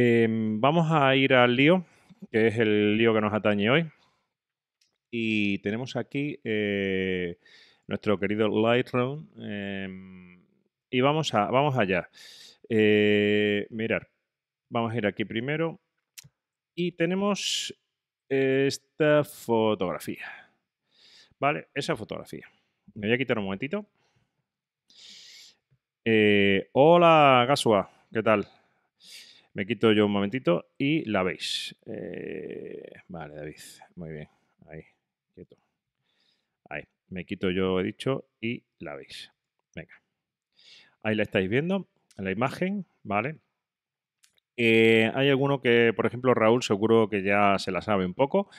Em, vamos a ir al lío, que es el lío que nos atañe hoy. Y tenemos aquí eh, nuestro querido Lightroom. Em, y vamos, a, vamos allá. Eh, mirar, vamos a ir aquí primero. Y tenemos esta fotografía. Vale, esa fotografía. Me voy a quitar un momentito. Eh, hola, Gasua, ¿qué tal? Me quito yo un momentito y la veis. Eh, vale, David, muy bien. Ahí, quieto. Ahí, me quito yo, he dicho, y la veis. Venga. Ahí la estáis viendo, en la imagen, ¿vale? Eh, hay alguno que, por ejemplo, Raúl seguro que ya se la sabe un poco.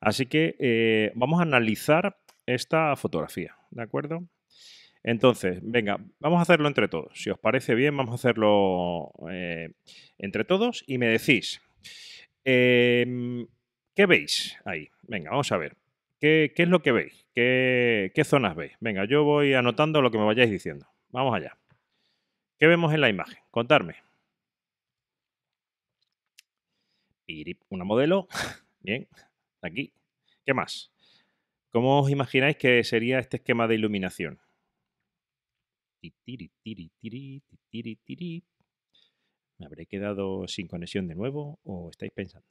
Así que eh, vamos a analizar esta fotografía, ¿de acuerdo? Entonces, venga, vamos a hacerlo entre todos. Si os parece bien, vamos a hacerlo eh, entre todos y me decís, em, ¿qué veis ahí? Venga, vamos a ver. ¿Qué, es lo que veis? ¿Qué, ¿Qué zonas veis? Venga, yo voy anotando lo que me vayáis diciendo. Vamos allá. ¿Qué vemos en la imagen? Contadme. Una modelo. Bien. Aquí. ¿Qué más? ¿Cómo os imagináis que sería este esquema de iluminación? ¿Me habré quedado sin conexión de nuevo o estáis pensando?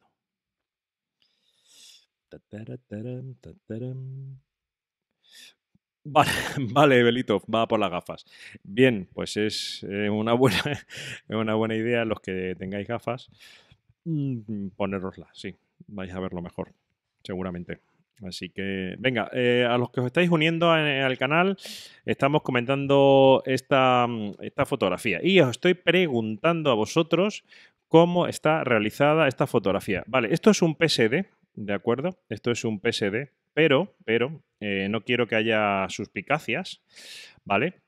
Vale, vale, Belito, va por las gafas. Bien, pues es eh, una buena, una buena idea los que tengáis gafas, mm, poneroslas, sí, vais a verlo mejor, seguramente. Así que, venga, eh, a los que os estáis uniendo al canal, estamos comentando esta, mm, esta fotografía y os estoy preguntando a vosotros cómo está realizada esta fotografía. Vale, esto es un PSD, ¿de acuerdo? Esto es un PSD, pero, pero eh, no quiero que haya suspicacias, ¿vale?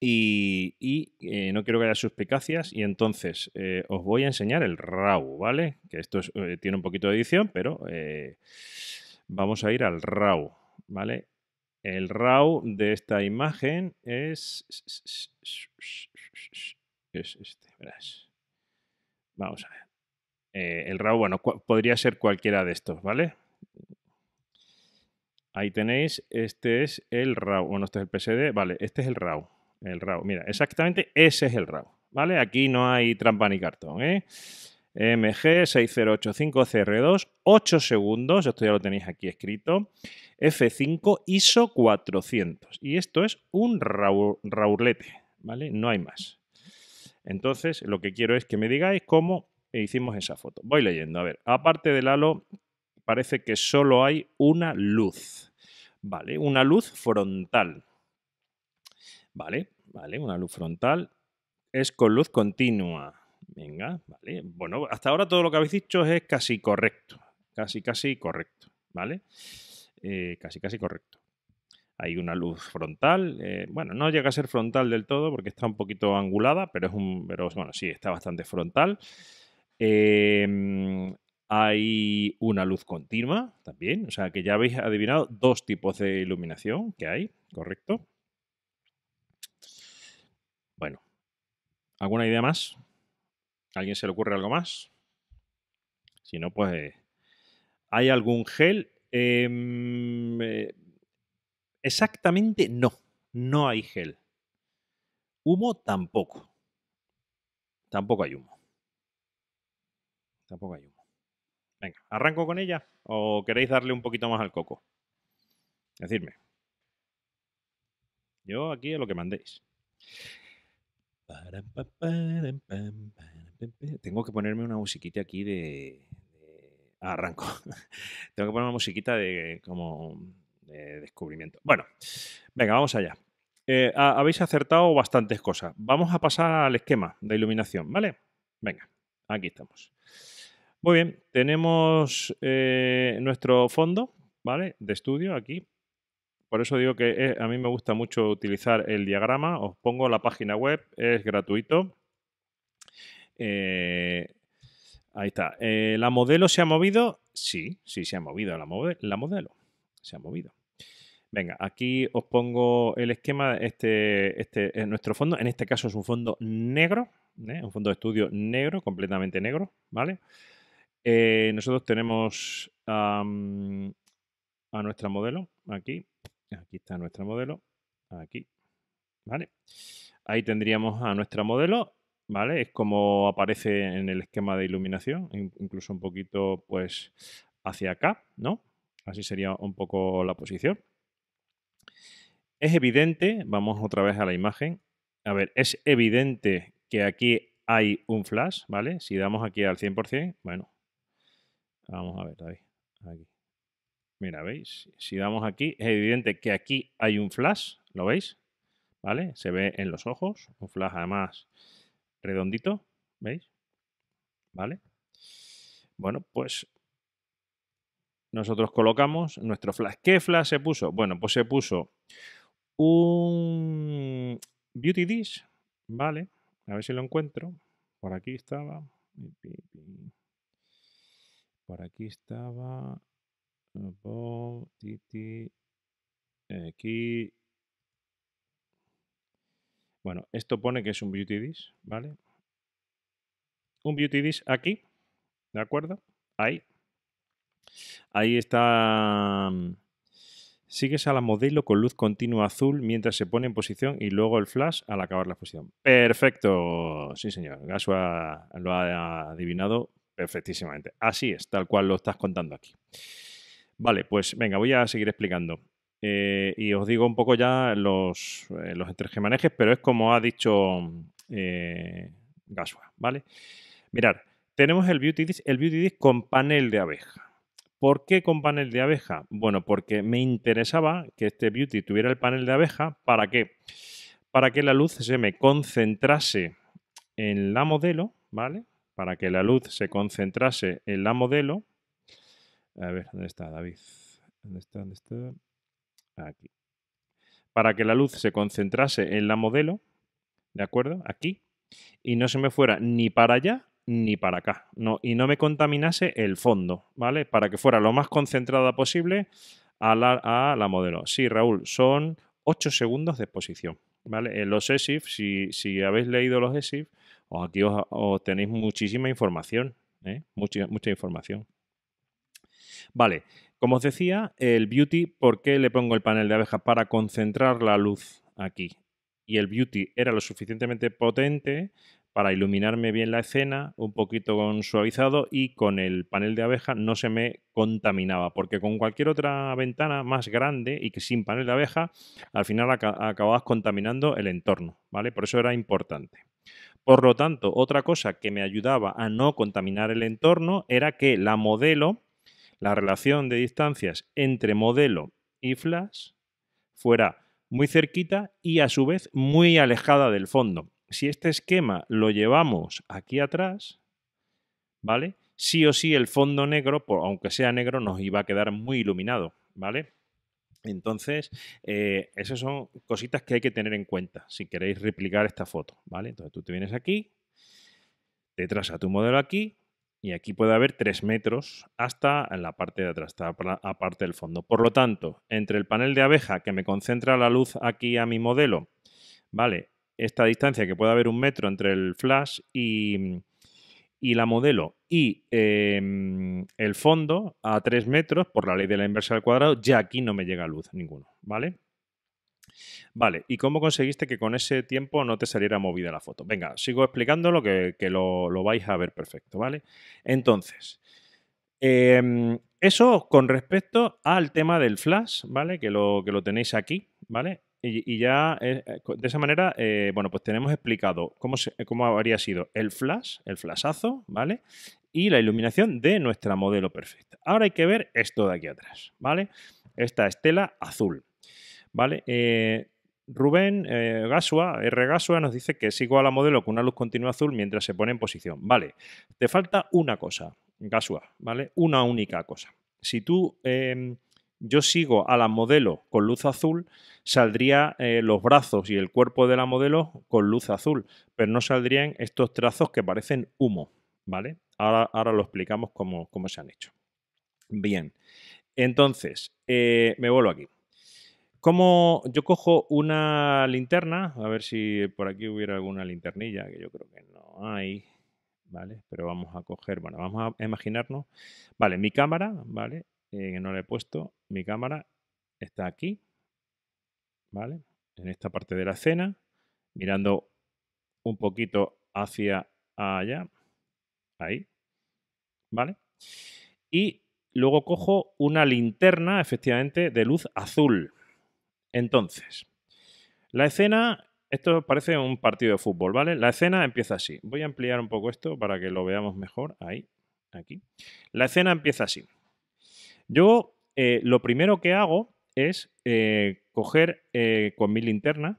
Y, y eh, no quiero que haya suspicacias y entonces os voy a enseñar el RAW, ¿vale? Que esto tiene un poquito de edición, pero Vamos a ir al RAW, ¿vale? El RAW de esta imagen es... es este, verás. Vamos a ver. Eh, el RAW, bueno, podría ser cualquiera de estos, ¿vale? Ahí tenéis, este es el RAW. Bueno, este es el PSD, vale, este es el RAW. El RAW, mira, exactamente ese es el RAW, ¿vale? Aquí no hay trampa ni cartón, ¿eh? mg 6085 cr 2 8 segundos, esto ya lo tenéis aquí escrito, F5 ISO 400. Y esto es un raurlete, ¿vale? No hay más. Entonces, lo que quiero es que me digáis cómo hicimos esa foto. Voy leyendo, a ver, aparte del halo, parece que solo hay una luz, ¿vale? Una luz frontal, ¿vale? Vale, una luz frontal es con luz continua, Venga, vale. Bueno, hasta ahora todo lo que habéis dicho es casi correcto. Casi, casi correcto, ¿vale? Eh, casi, casi correcto. Hay una luz frontal. Eh, bueno, no llega a ser frontal del todo porque está un poquito angulada, pero es un. bueno, sí, está bastante frontal. Em, hay una luz continua también. O sea que ya habéis adivinado dos tipos de iluminación que hay, ¿correcto? Bueno. ¿Alguna idea más? alguien se le ocurre algo más? Si no, pues... Eh, ¿Hay algún gel? Em, eh, exactamente no. No hay gel. Humo tampoco. Tampoco hay humo. Tampoco hay humo. Venga, ¿arranco con ella? ¿O queréis darle un poquito más al coco? Decidme. Yo aquí a lo que mandéis. Tengo que ponerme una musiquita aquí de. arranco. Tengo que poner una musiquita de como descubrimiento. Bueno, venga, vamos allá. Eh, habéis acertado bastantes cosas. Vamos a pasar al esquema de iluminación, ¿vale? Venga, aquí estamos. Muy bien, tenemos eh, nuestro fondo, ¿vale? De estudio aquí. Por eso digo que eh, a mí me gusta mucho utilizar el diagrama. Os pongo la página web, es gratuito. Eh, ahí está. Eh, ¿La modelo se ha movido? Sí, sí se ha movido la, modelo. Se ha movido. Venga, aquí os pongo el esquema. Este, este nuestro fondo. En este caso es un fondo negro, ¿eh? un fondo de estudio negro, completamente negro, ¿vale? nosotros tenemos a nuestra modelo aquí. Aquí está nuestra modelo. Aquí. ¿Vale? Ahí tendríamos a nuestra modelo ¿vale? Es como aparece en el esquema de iluminación, incluso un poquito pues hacia acá, ¿no? Así sería un poco la posición. Es evidente, vamos otra vez a la imagen, a ver, es evidente que aquí hay un flash, ¿vale? Si damos aquí al 100%, bueno, vamos a ver, Mira, ¿veis? Si damos aquí, es evidente que aquí hay un flash, ¿lo veis? ¿Vale? Se ve en los ojos, un flash además redondito, ¿veis? ¿Vale? Bueno, pues nosotros colocamos nuestro flash. ¿Qué flash se puso? Bueno, pues se puso un beauty dish, ¿vale? A ver si lo encuentro. Por aquí estaba. Por aquí estaba. Aquí bueno, esto pone que es un beauty dish, ¿vale? Un beauty dish aquí, ¿de acuerdo? Ahí. Ahí está... Mm, sigues a la modelo con luz continua azul mientras se pone en posición y luego el flash al acabar la posición. ¡Perfecto! Sí, señor. Gasua lo ha adivinado perfectísimamente. Así es, tal cual lo estás contando aquí. Vale, pues venga, voy a seguir explicando. Eh, y os digo un poco ya los, eh, los pero es como ha dicho eh, Gasua, ¿vale? Mirar, tenemos el Beauty el Beauty con panel de abeja. ¿Por qué con panel de abeja? Bueno, porque me interesaba que este Beauty tuviera el panel de abeja. ¿Para qué? Para que la luz se me concentrase en la modelo, ¿vale? Para que la luz se concentrase en la modelo. A ver, ¿dónde está David? ¿Dónde está? ¿Dónde está? para que la luz se concentrase en la modelo, ¿de acuerdo? Aquí, y no se me fuera ni para allá ni para acá, no, y no me contaminase el fondo, ¿vale? Para que fuera lo más concentrada posible a la, a la modelo. Sí, Raúl, son 8 segundos de exposición, ¿vale? En los ESIF, si, habéis leído los ESIF, aquí os, tenéis muchísima información, ¿eh? mucha, mucha información. Vale, como os decía, el beauty, ¿por qué le pongo el panel de abeja Para concentrar la luz aquí. Y el beauty era lo suficientemente potente para iluminarme bien la escena, un poquito con suavizado y con el panel de abeja no se me contaminaba, porque con cualquier otra ventana más grande y que sin panel de abeja, al final acababas contaminando el entorno, ¿vale? Por eso era importante. Por lo tanto, otra cosa que me ayudaba a no contaminar el entorno era que la modelo la relación de distancias entre modelo y flash fuera muy cerquita y a su vez muy alejada del fondo. Si este esquema lo llevamos aquí atrás, ¿vale? Sí o sí el fondo negro, aunque sea negro, nos iba a quedar muy iluminado, ¿vale? Entonces, eh, esas son cositas que hay que tener en cuenta si queréis replicar esta foto, ¿vale? Entonces tú te vienes aquí, detrás a tu modelo aquí, y aquí puede haber 3 metros hasta en la parte de atrás, aparte del fondo. Por lo tanto, entre el panel de abeja que me concentra la luz aquí a mi modelo, ¿vale? Esta distancia que puede haber un metro entre el flash y, mm, la modelo y em, el fondo a 3 metros, por la ley de la inversa al cuadrado, ya aquí no me llega luz ninguno, ¿vale? Vale, ¿y cómo conseguiste que con ese tiempo no te saliera movida la foto? Venga, sigo explicándolo que, que lo, vais a ver perfecto, ¿vale? Entonces, em, eso con respecto al tema del flash, ¿vale? Que lo, que lo tenéis aquí, ¿vale? Y, ya eh, eh, de esa manera, eh, bueno, pues tenemos explicado cómo, habría sido el flash, el flashazo, ¿vale? Y la iluminación de nuestra modelo perfecta. Ahora hay que ver esto de aquí atrás, ¿vale? Esta estela azul. ¿vale? Eh, Rubén eh, Gasua, R. Gasua, nos dice que sigo a la modelo con una luz continua azul mientras se pone en posición. Vale, te falta una cosa, Gasua, ¿vale? Una única cosa. Si tú, eh, yo sigo a la modelo con luz azul, saldría los brazos y el cuerpo de la modelo con luz azul, pero no saldrían estos trazos que parecen humo, ¿vale? Ahora, lo explicamos cómo, cómo se han hecho. Bien, entonces, me vuelvo aquí como yo cojo una linterna, a ver si por aquí hubiera alguna linternilla, que yo creo que no hay, ¿vale? Pero vamos a coger, bueno, vamos a imaginarnos, vale, mi cámara, ¿vale? Eh, no la he puesto, mi cámara está aquí, ¿vale? En esta parte de la escena, mirando un poquito hacia allá, ahí, ¿vale? Y luego cojo una linterna, efectivamente, de luz azul, entonces, la escena, esto parece un partido de fútbol, ¿vale? La escena empieza así. Voy a ampliar un poco esto para que lo veamos mejor. Ahí, aquí. La escena empieza así. Yo eh, lo primero que hago es eh, coger eh, con mi linterna.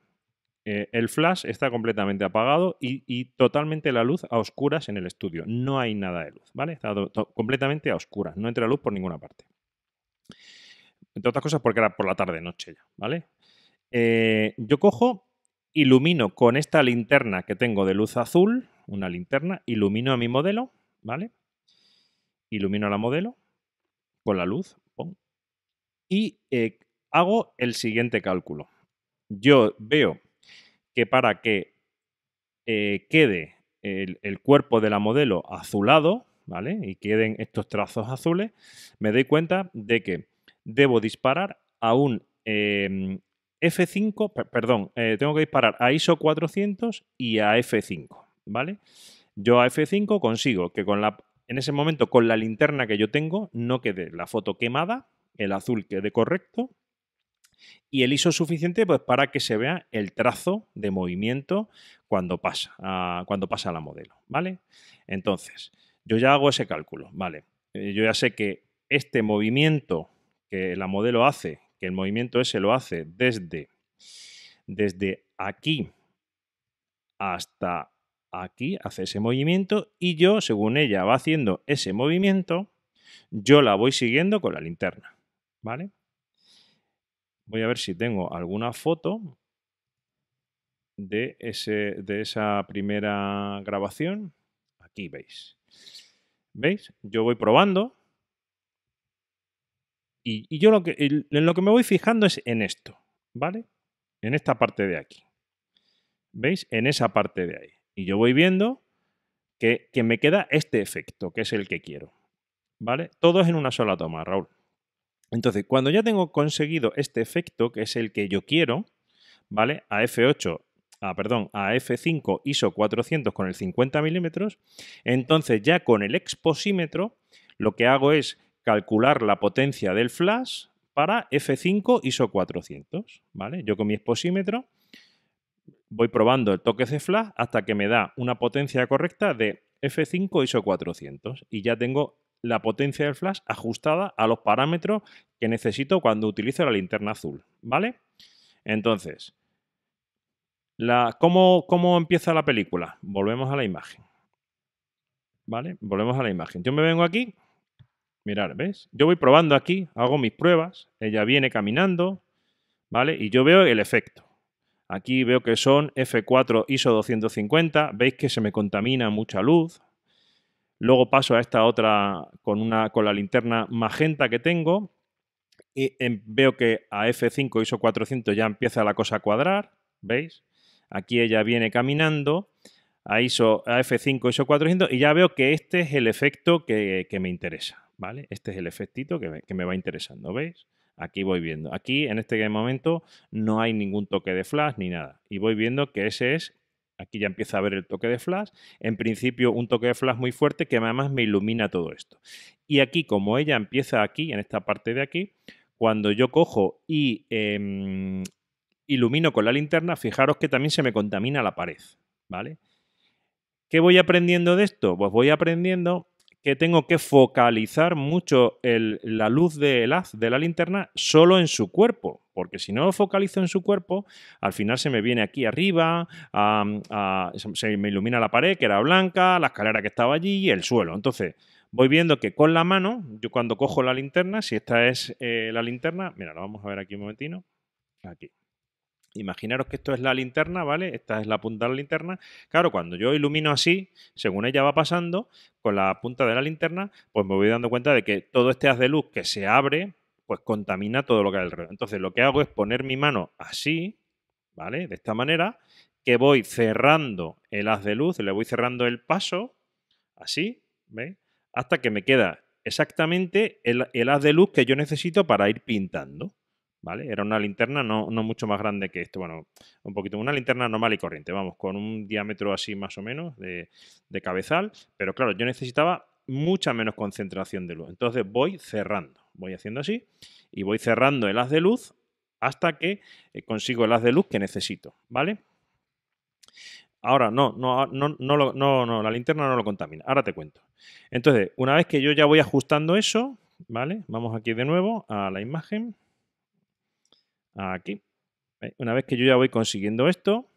el flash está completamente apagado y, y, totalmente la luz a oscuras en el estudio. No hay nada de luz, ¿vale? Está completamente a oscuras. No entra luz por ninguna parte entre otras cosas porque era por la tarde-noche ya, ¿vale? Eh, yo cojo, ilumino con esta linterna que tengo de luz azul, una linterna, ilumino a mi modelo, ¿vale? Ilumino a la modelo con la luz, y eh, hago el siguiente cálculo. Yo veo que para que eh, quede el, el cuerpo de la modelo azulado, ¿vale? Y queden estos trazos azules, me doy cuenta de que debo disparar a un em, F5, perdón, eh, tengo que disparar a ISO 400 y a F5, ¿vale? Yo a F5 consigo que con la, en ese momento con la linterna que yo tengo no quede la foto quemada, el azul quede correcto y el ISO suficiente pues, para que se vea el trazo de movimiento cuando pasa, ah, cuando pasa la modelo, ¿vale? Entonces, yo ya hago ese cálculo, ¿vale? Eh, yo ya sé que este movimiento que la modelo hace, que el movimiento ese lo hace desde, desde aquí hasta aquí, hace ese movimiento y yo, según ella va haciendo ese movimiento, yo la voy siguiendo con la linterna, ¿vale? Voy a ver si tengo alguna foto de, ese, de esa primera grabación. Aquí veis. ¿Veis? Yo voy probando y, yo lo que, lo que me voy fijando es en esto, ¿vale? En esta parte de aquí. ¿Veis? En esa parte de ahí. Y yo voy viendo que, que me queda este efecto, que es el que quiero. ¿Vale? Todo es en una sola toma, Raúl. Entonces, cuando ya tengo conseguido este efecto, que es el que yo quiero, ¿vale? A F8, ah, perdón, a F5 ISO 400 con el 50 milímetros, entonces ya con el exposímetro lo que hago es calcular la potencia del flash para F5 ISO 400. ¿vale? Yo con mi exposímetro voy probando el toque de flash hasta que me da una potencia correcta de F5 ISO 400 y ya tengo la potencia del flash ajustada a los parámetros que necesito cuando utilizo la linterna azul, ¿vale? Entonces, la, ¿cómo, ¿cómo empieza la película? Volvemos a la imagen, ¿vale? Volvemos a la imagen. Yo me vengo aquí Mirar, ¿ves? Yo voy probando aquí, hago mis pruebas, ella viene caminando, ¿vale? Y yo veo el efecto. Aquí veo que son F4 ISO 250, veis que se me contamina mucha luz. Luego paso a esta otra con, una, con la linterna magenta que tengo y em, veo que a F5 ISO 400 ya empieza la cosa a cuadrar, ¿veis? Aquí ella viene caminando a, ISO, a F5 ISO 400 y ya veo que este es el efecto que me interesa. ¿vale? Este es el efectito que me, va interesando, ¿veis? Aquí voy viendo. Aquí, en este momento, no hay ningún toque de flash ni nada. Y voy viendo que ese es aquí ya empieza a ver el toque de flash, en principio un toque de flash muy fuerte que además me ilumina todo esto. Y aquí, como ella empieza aquí, en esta parte de aquí, cuando yo cojo y em, ilumino con la linterna, fijaros que también se me contamina la pared, ¿vale? ¿Qué voy aprendiendo de esto? Pues voy aprendiendo que tengo que focalizar mucho la luz del haz de la linterna solo en su cuerpo, porque si no lo focalizo en su cuerpo, al final se me viene aquí arriba, se me ilumina la pared que era blanca, la escalera que estaba allí y el suelo. Entonces, voy viendo que con la mano, yo cuando cojo la linterna, si esta es eh, la linterna, mira, lo vamos a ver aquí un momentino, aquí. Imaginaros que esto es la linterna, ¿vale? Esta es la punta de la linterna. Claro, cuando yo ilumino así, según ella va pasando, con la punta de la linterna, pues me voy dando cuenta de que todo este haz de luz que se abre, pues contamina todo lo que hay alrededor. Entonces lo que hago es poner mi mano así, ¿vale? De esta manera, que voy cerrando el haz de luz, le voy cerrando el paso, así, ¿veis? Hasta que me queda exactamente el, el haz de luz que yo necesito para ir pintando. ¿vale? Era una linterna no, mucho más grande que esto, bueno, un poquito, una linterna normal y corriente, vamos, con un diámetro así más o menos de, cabezal, pero claro, yo necesitaba mucha menos concentración de luz. Entonces voy cerrando, voy haciendo así y voy cerrando el haz de luz hasta que eh, consigo el haz de luz que necesito, ¿vale? Ahora, no, no, no, no, no, la linterna no lo contamina. Ahora te cuento. Entonces, una vez que yo ya voy ajustando eso, ¿vale? Vamos aquí de nuevo a la imagen. Aquí. Una vez que yo ya voy consiguiendo esto,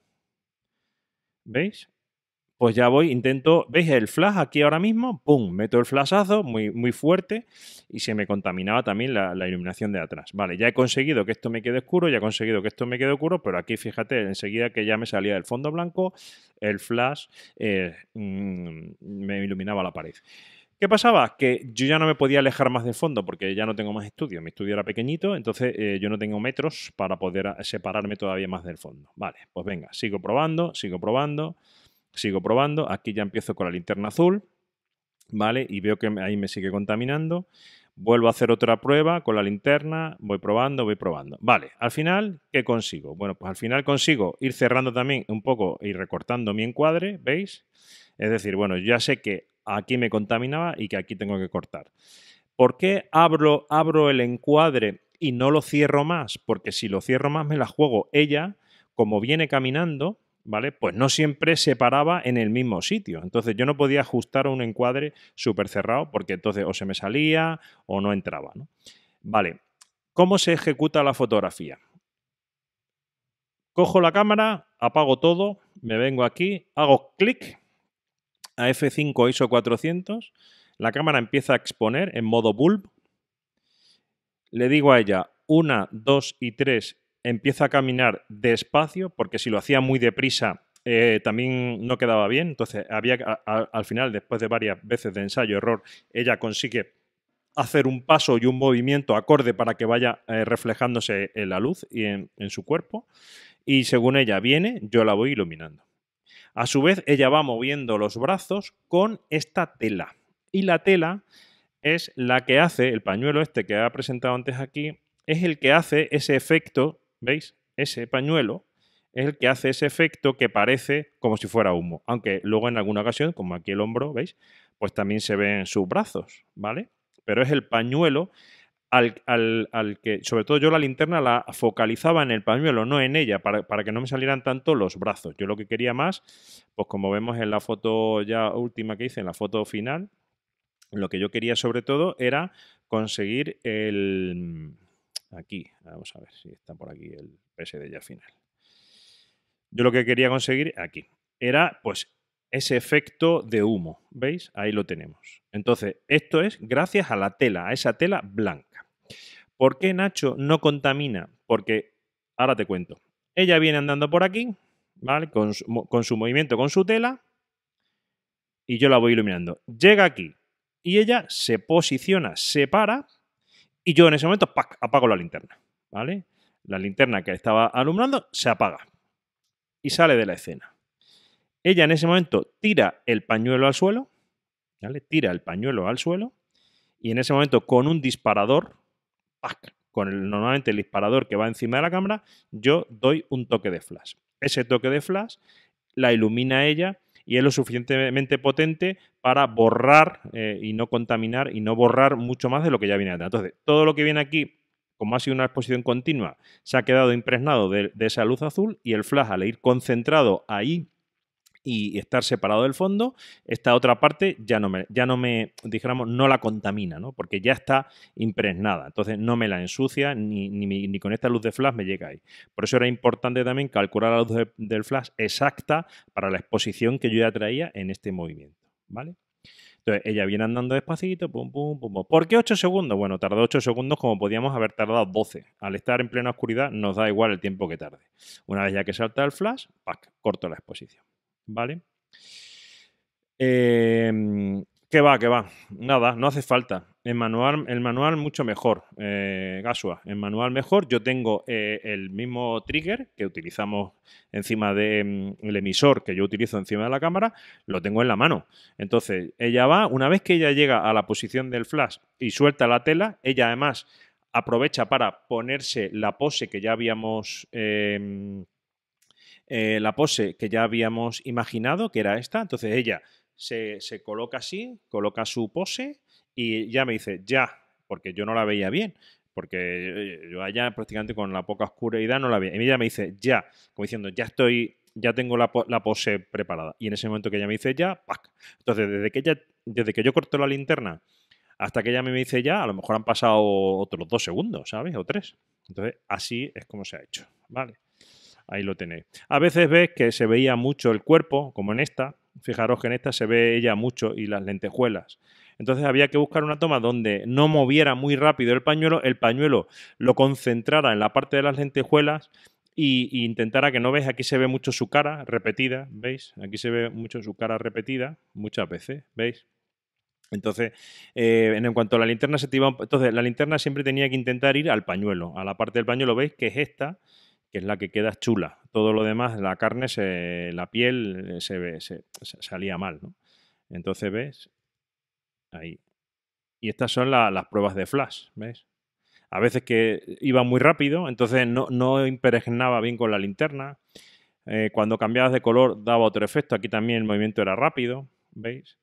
¿veis? Pues ya voy, intento, ¿veis el flash aquí ahora mismo? ¡Pum! Meto el flashazo muy, muy fuerte y se me contaminaba también la, iluminación de atrás. Vale, ya he conseguido que esto me quede oscuro, ya he conseguido que esto me quede oscuro, pero aquí fíjate, enseguida que ya me salía del fondo blanco, el flash eh, mm, me iluminaba la pared. ¿Qué pasaba? Que yo ya no me podía alejar más del fondo porque ya no tengo más estudio. Mi estudio era pequeñito, entonces eh, yo no tengo metros para poder ah, separarme todavía más del fondo. Vale, pues venga, sigo probando, sigo probando, sigo probando. Aquí ya empiezo con la linterna azul, ¿vale? Y veo que ahí me sigue contaminando. Vuelvo a hacer otra prueba con la linterna, voy probando, voy probando. Vale, al final, ¿qué consigo? Bueno, pues al final consigo ir cerrando también un poco y recortando mi encuadre, ¿veis? Es decir, bueno, ya sé que aquí me contaminaba y que aquí tengo que cortar. ¿Por qué abro, abro el encuadre y no lo cierro más? Porque si lo cierro más me la juego ella, como viene caminando, ¿vale? Pues no siempre se paraba en el mismo sitio. Entonces yo no podía ajustar un encuadre súper cerrado porque entonces o se me salía o no entraba, Vale, ¿cómo se ejecuta la fotografía? Cojo la cámara, apago todo, me vengo aquí, hago clic a F5 ISO 400, la cámara empieza a exponer en modo bulb. Le digo a ella una, 2 y 3, empieza a caminar despacio, porque si lo hacía muy deprisa eh, también no quedaba bien. Entonces, había, al final, después de varias veces de ensayo, error, ella consigue hacer un paso y un movimiento acorde para que vaya eh, reflejándose en eh, la luz y en su cuerpo. Y según ella viene, yo la voy iluminando. A su vez, ella va moviendo los brazos con esta tela. Y la tela es la que hace, el pañuelo este que ha presentado antes aquí, es el que hace ese efecto, ¿veis? Ese pañuelo es el que hace ese efecto que parece como si fuera humo. Aunque luego en alguna ocasión, como aquí el hombro, ¿veis? Pues también se ven sus brazos, ¿vale? Pero es el pañuelo al, que, sobre todo yo la linterna la focalizaba en el pañuelo, no en ella, para, para, que no me salieran tanto los brazos. Yo lo que quería más, pues como vemos en la foto ya última que hice, en la foto final, lo que yo quería sobre todo era conseguir el... Aquí, vamos a ver si está por aquí el PSD ya final. Yo lo que quería conseguir aquí era pues ese efecto de humo, ¿veis? Ahí lo tenemos. Entonces, esto es gracias a la tela, a esa tela blanca. ¿Por qué Nacho no contamina? Porque, ahora te cuento, ella viene andando por aquí, ¿vale? Con su, movimiento, con su tela, y yo la voy iluminando. Llega aquí y ella se posiciona, se para, y yo en ese momento apago la linterna, ¿vale? La linterna que estaba alumbrando se apaga y sale de la escena. Ella en ese momento tira el pañuelo al suelo, ¿vale? Tira el pañuelo al suelo y en ese momento con un disparador con el, normalmente el disparador que va encima de la cámara, yo doy un toque de flash. Ese toque de flash la ilumina ella y es lo suficientemente potente para borrar eh, y no contaminar y no borrar mucho más de lo que ya viene atrás. Entonces, todo lo que viene aquí, como ha sido una exposición continua, se ha quedado impregnado de, de esa luz azul y el flash al ir concentrado ahí y estar separado del fondo, esta otra parte ya no me, ya no me dijéramos, no la contamina, ¿no? porque ya está impregnada. Entonces no me la ensucia ni, ni, con esta luz de flash me llega ahí. Por eso era importante también calcular la luz del flash exacta para la exposición que yo ya traía en este movimiento. ¿Vale? Entonces, ella viene andando despacito, pum, pum, pum, ¿Por qué 8 segundos? Bueno, tardó 8 segundos como podíamos haber tardado 12. Al estar en plena oscuridad nos da igual el tiempo que tarde. Una vez ya que salta el flash, corto la exposición. ¿vale? Em, qué va, qué va. Nada, no hace falta. El manual, el manual mucho mejor, eh, Gasua. El manual mejor. Yo tengo eh, el mismo trigger que utilizamos encima del de, mm, emisor que yo utilizo encima de la cámara, lo tengo en la mano. Entonces, ella va, una vez que ella llega a la posición del flash y suelta la tela, ella además aprovecha para ponerse la pose que ya habíamos... Em, eh, la pose que ya habíamos imaginado, que era esta. Entonces ella se, coloca así, coloca su pose y ya me dice, ya, porque yo no la veía bien porque eh, yo allá prácticamente con la poca oscuridad no la veía. Y ella me dice, ya, como diciendo, ya estoy, ya tengo la, pose preparada. Y en ese momento que ella me dice, ya, ¡pac! Entonces, desde que, ella, desde que yo corto la linterna hasta que ella me dice ya, a lo mejor han pasado otros dos segundos, ¿sabes? O tres. Entonces, así es como se ha hecho, ¿vale? Ahí lo tenéis. A veces ves que se veía mucho el cuerpo, como en esta. Fijaros que en esta se ve ella mucho y las lentejuelas. Entonces había que buscar una toma donde no moviera muy rápido el pañuelo, el pañuelo lo concentrara en la parte de las lentejuelas e intentara que no veis, aquí se ve mucho su cara repetida, ¿veis? Aquí se ve mucho su cara repetida, muchas veces, ¿veis? Entonces, eh, en cuanto a la linterna se iba, entonces la linterna siempre tenía que intentar ir al pañuelo, a la parte del pañuelo, ¿veis? Que es esta, que es la que queda chula. Todo lo demás, la carne, se, la piel eh, se, ve, se, salía mal. Entonces ves, ahí. Y estas son las pruebas de flash, ¿ves? A veces que iba muy rápido, entonces no, no impregnaba bien con la linterna. Eh, cuando cambiabas de color daba otro efecto. Aquí también el movimiento era rápido, ¿veis?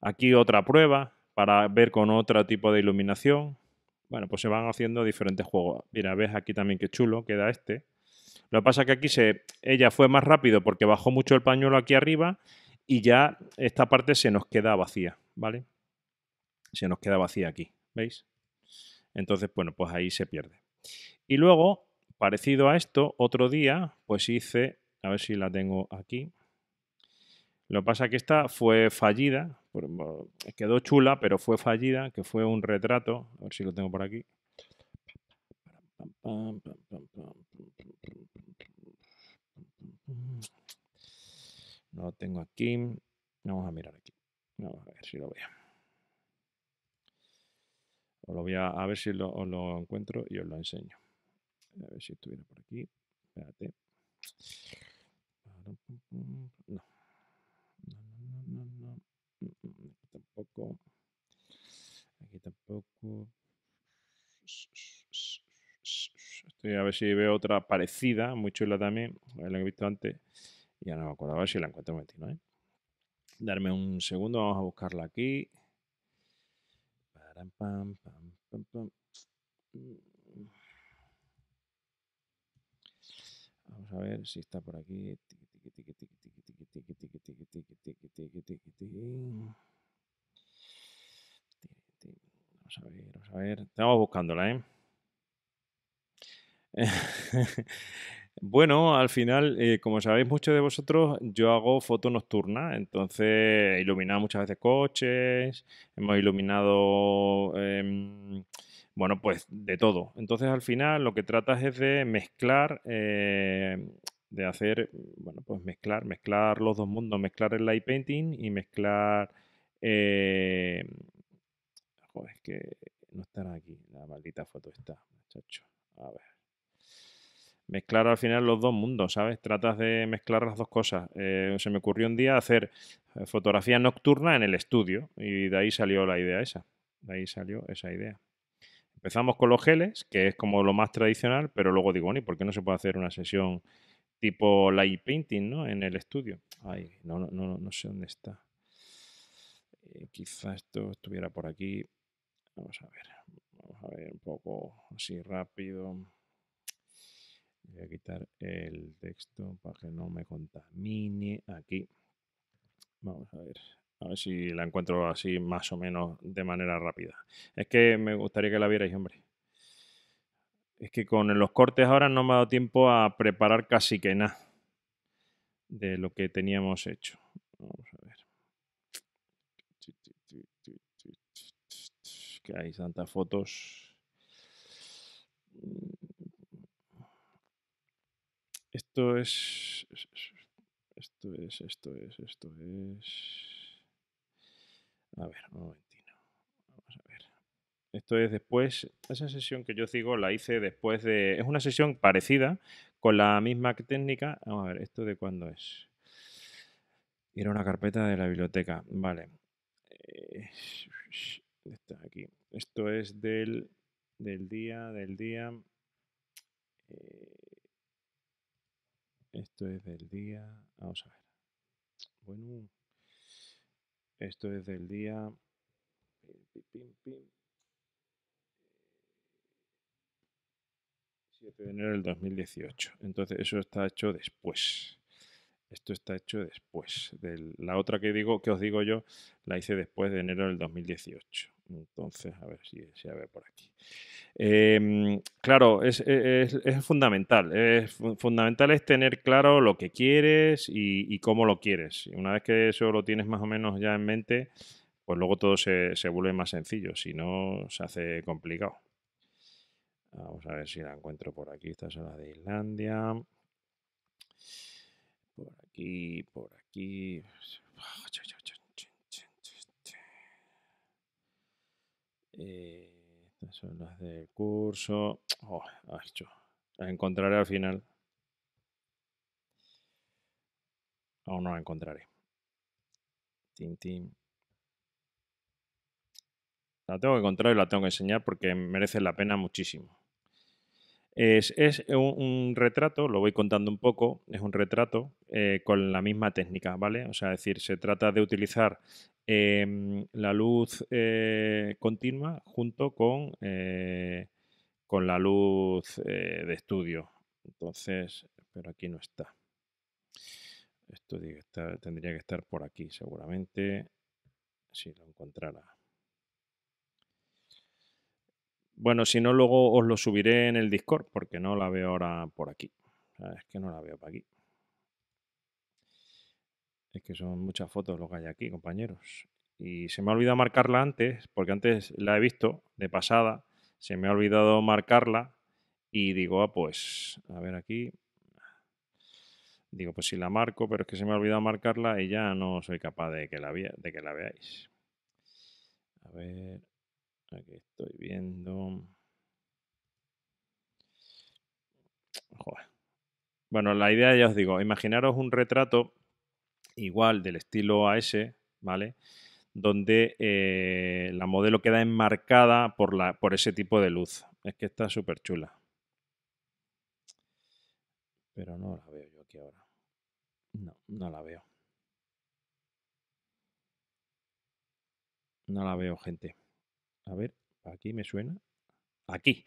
Aquí otra prueba para ver con otro tipo de iluminación. Bueno, pues se van haciendo diferentes juegos. Mira, ves aquí también qué chulo queda este. Lo que pasa es que aquí se, ella fue más rápido porque bajó mucho el pañuelo aquí arriba y ya esta parte se nos queda vacía, ¿vale? Se nos queda vacía aquí, ¿veis? Entonces, bueno, pues ahí se pierde. Y luego, parecido a esto, otro día, pues hice, a ver si la tengo aquí. Lo que pasa que esta fue fallida, quedó chula, pero fue fallida, que fue un retrato, a ver si lo tengo por aquí. No lo tengo aquí. Vamos a mirar aquí. Vamos a ver si lo veo. lo voy a, ver si lo, os lo encuentro y os lo enseño. A ver si estuviera por aquí. Espérate. No no, no. Mm, tampoco. Aquí tampoco. Estoy a ver si veo otra parecida, muy chula también. La he visto antes. Ya no me acordaba si la encuentro en 29. ¿eh? Darme un segundo, vamos a buscarla aquí. Pam, pam, Vamos a ver si está por aquí. Tiqui, Vamos a ver, vamos a ver. Estamos buscándola, ¿eh? Bueno, al final, eh, como sabéis muchos de vosotros, yo hago foto nocturna, entonces he iluminado muchas veces coches, hemos iluminado, em, bueno, pues de todo. Entonces al final lo que tratas es de mezclar eh, de hacer, bueno, pues mezclar, mezclar los dos mundos, mezclar el light painting y mezclar... Eh, joder, es que no estará aquí, la maldita foto está, muchacho. A ver. Mezclar al final los dos mundos, ¿sabes? Tratas de mezclar las dos cosas. Eh, se me ocurrió un día hacer eh, fotografía nocturna en el estudio y de ahí salió la idea esa. De ahí salió esa idea. Empezamos con los geles, que es como lo más tradicional, pero luego digo, bueno, ¿y por qué no se puede hacer una sesión tipo light painting, ¿no? En el estudio. Ay, no, no, no, no sé dónde está. Quizás eh, quizá esto estuviera por aquí. Vamos a ver. Vamos a ver un poco así rápido. Voy a quitar el texto para que no me contamine. Aquí. Vamos a ver. A ver si la encuentro así más o menos de manera rápida. Es que me gustaría que la vierais, hombre. Es que con los cortes ahora no me ha dado tiempo a preparar casi que nada de lo que teníamos hecho. Vamos a ver. Que hay tantas fotos. Esto es. Esto es, esto es, esto es. A ver, un momento. Esto es después, esa sesión que yo digo la hice después de... Es una sesión parecida, con la misma técnica. Vamos a ver, ¿esto de cuándo es? Era una carpeta de la biblioteca. Vale. Eh, está aquí. Esto es del, del día, del día... Eh, esto es del día... Vamos a ver. Bueno. Esto es del día... Pim, pim, pim. de enero del 2018. Entonces, eso está hecho después. Esto está hecho después. De la otra que digo, que os digo yo, la hice después de enero del 2018. Entonces, a ver si se ve por aquí. Em, claro, es, fundamental. Es fundamental es tener claro lo que quieres y, cómo lo quieres. Una vez que eso lo tienes más o menos ya en mente, pues luego todo se vuelve más sencillo. Si no, se hace complicado. Vamos a ver si la encuentro por aquí. Esta son las de Islandia. Por aquí, por aquí. Eh, estas son las del curso. Oh, la encontraré al final. Aún no la encontraré. Tintín. La tengo que encontrar y la tengo que enseñar porque merece la pena muchísimo. Es, un, retrato, lo voy contando un poco, es un retrato eh, con la misma técnica, ¿vale? O sea, es decir, se trata de utilizar em, la luz eh, continua junto con, eh, con la luz de estudio. Entonces, pero aquí no está. Esto tendría que estar por aquí, seguramente, si lo encontrara. Bueno, si no, luego os lo subiré en el Discord, porque no la veo ahora por aquí. Es que no la veo por aquí. Es que son muchas fotos lo que hay aquí, compañeros. Y se me ha olvidado marcarla antes, porque antes la he visto de pasada. Se me ha olvidado marcarla. Y digo, ah, pues, a ver aquí. Digo, pues si la marco, pero es que se me ha olvidado marcarla y ya no soy capaz de que la, de que la veáis. A ver, Aquí estoy viendo. Joder. Bueno, la idea ya os digo, imaginaros un retrato igual del estilo AS, ¿vale? Donde eh, la modelo queda enmarcada por, la, por ese tipo de luz. Es que está súper chula. Pero no la veo yo aquí ahora. No, no la veo. No la veo, gente. A ver, aquí me suena. Aquí.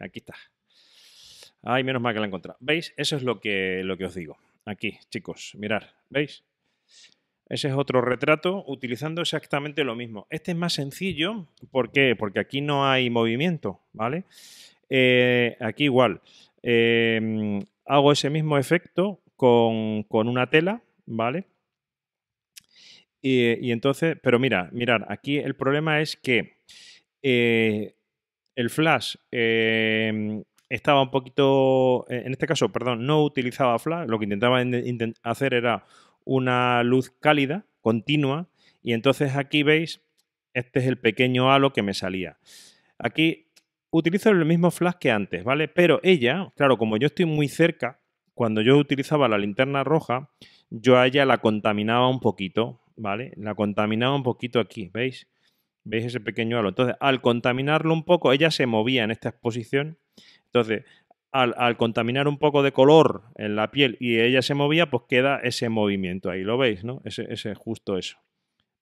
aquí está. Ay, menos mal que la he encontrado. ¿Veis? Eso es lo que, lo que os digo. Aquí, chicos, mirar. ¿Veis? Ese es otro retrato utilizando exactamente lo mismo. Este es más sencillo. ¿Por qué? Porque aquí no hay movimiento, ¿vale? Eh, aquí igual. Em, hago ese mismo efecto con, una tela, ¿vale? Y, entonces, pero mira, mirar, aquí el problema es que eh, el Flash eh, estaba un poquito, eh, en este caso, perdón, no utilizaba Flash, lo que intentaba hacer era una luz cálida, continua, y entonces aquí veis, este es el pequeño halo que me salía. Aquí utilizo el mismo flash que antes, ¿vale? Pero ella, claro, como yo estoy muy cerca, cuando yo utilizaba la linterna roja, yo a ella la contaminaba un poquito, ¿vale? La contaminaba un poquito aquí, ¿veis? ¿Veis ese pequeño halo? Entonces, al contaminarlo un poco, ella se movía en esta exposición. Entonces, al, contaminar un poco de color en la piel y ella se movía, pues queda ese movimiento ahí. ¿Lo veis? ¿No? Ese, justo eso.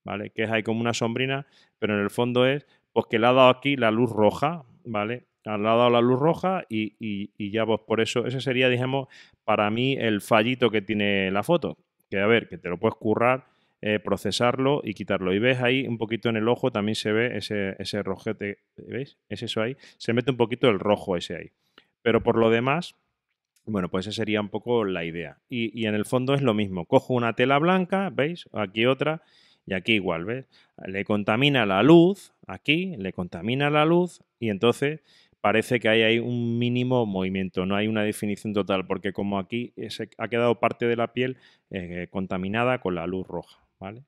¿Vale? Que es ahí como una sombrina, pero en el fondo es, pues que le ha dado aquí la luz roja, ¿vale? Ah, le ha dado la luz roja y, y ya, pues por eso, ese sería, digamos, para mí el fallito que tiene la foto. Que a ver, que te lo puedes currar eh, procesarlo y quitarlo. Y ves ahí un poquito en el ojo, también se ve ese, ese rojete, ¿veis? Es eso ahí. Se mete un poquito el rojo ese ahí. Pero por lo demás, bueno, pues esa sería un poco la idea. Y, en el fondo es lo mismo. Cojo una tela blanca, ¿veis? Aquí otra. Y aquí igual, ¿ves? Le contamina la luz, aquí, le contamina la luz y entonces parece que hay un mínimo movimiento, no hay una definición total, porque como aquí se ha quedado parte de la piel eh, contaminada con la luz roja. ¿vale?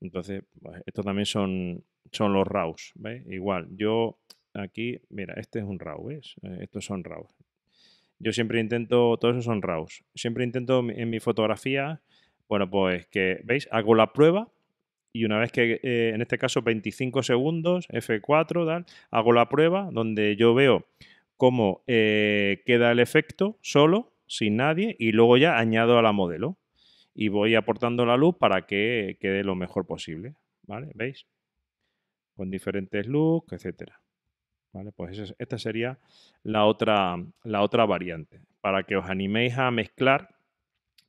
Entonces, pues, esto también son, son los RAWs, Igual, yo aquí, mira, este es un RAW, eh, estos son RAWs. Yo siempre intento, todos esos son RAWs. Siempre intento en mi fotografía, bueno, pues que, ¿veis? Hago la prueba y una vez que, eh, en este caso, 25 segundos, F4, tal, hago la prueba donde yo veo cómo eh, queda el efecto solo, sin nadie, y luego ya añado a la modelo y voy aportando la luz para que quede lo mejor posible. ¿Vale? ¿Veis? Con diferentes looks, etcétera. ¿Vale? Pues esta sería la otra, la otra variante. Para que os animéis a mezclar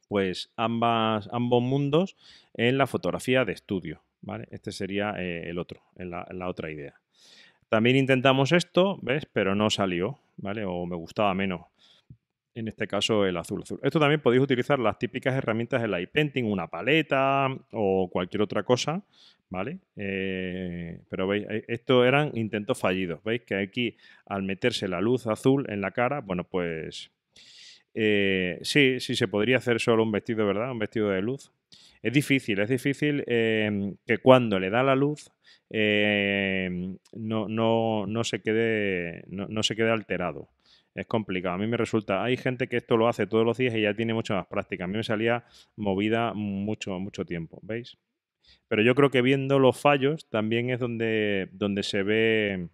pues ambas, ambos mundos en la fotografía de estudio. ¿vale? Este sería eh, el otro, la, otra idea. También intentamos esto, ¿ves? Pero no salió, ¿vale? O me gustaba menos en este caso el azul azul. Esto también podéis utilizar las típicas herramientas de light painting, una paleta o cualquier otra cosa, ¿vale? Eh, pero veis, eh, estos eran intentos fallidos. Veis que aquí al meterse la luz azul en la cara, bueno, pues eh, sí, sí se podría hacer solo un vestido, ¿verdad? Un vestido de luz. Es difícil, es difícil que cuando le da la luz no, se quede, no se quede alterado es complicado. A mí me resulta, hay gente que esto lo hace todos los días y ya tiene mucha más práctica. A mí me salía movida mucho, mucho tiempo, ¿veis? Pero yo creo que viendo los fallos también es donde, donde se ve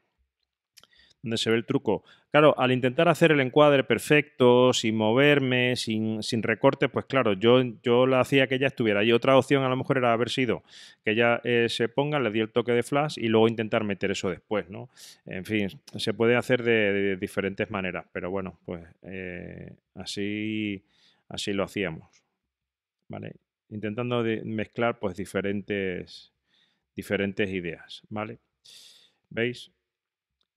donde se ve el truco. Claro, al intentar hacer el encuadre perfecto, sin moverme, sin, sin recortes, pues claro, yo, yo la hacía que ella estuviera. Y otra opción a lo mejor era haber sido que ella eh, se ponga, le di el toque de flash y luego intentar meter eso después, ¿no? En fin, se puede hacer de, diferentes maneras, pero bueno, pues eh, así, así lo hacíamos. ¿Vale? Intentando mezclar pues diferentes, diferentes ideas, ¿vale? ¿Veis?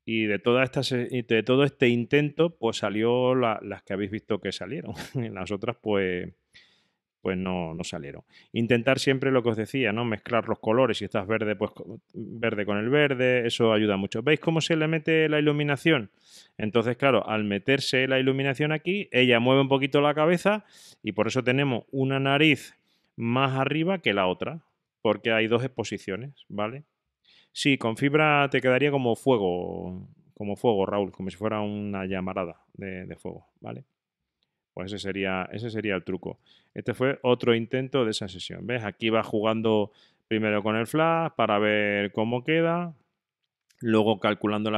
Y de, toda esta, de todo este intento, pues salió las que habéis visto que salieron. las otras, pues, pues no, no, salieron. Intentar siempre lo que os decía, ¿no? Mezclar los colores. Si estás verde, pues verde con el verde, eso ayuda mucho. ¿Veis cómo se le mete la iluminación? Entonces, claro, al meterse la iluminación aquí, ella mueve un poquito la cabeza y por eso tenemos una nariz más arriba que la otra, porque hay dos exposiciones, ¿vale? Sí, con fibra te quedaría como fuego, como fuego, Raúl, como si fuera una llamarada de, fuego, ¿vale? Pues ese sería, ese sería el truco. Este fue otro intento de esa sesión. ¿Ves? Aquí va jugando primero con el flash para ver cómo queda, luego calculando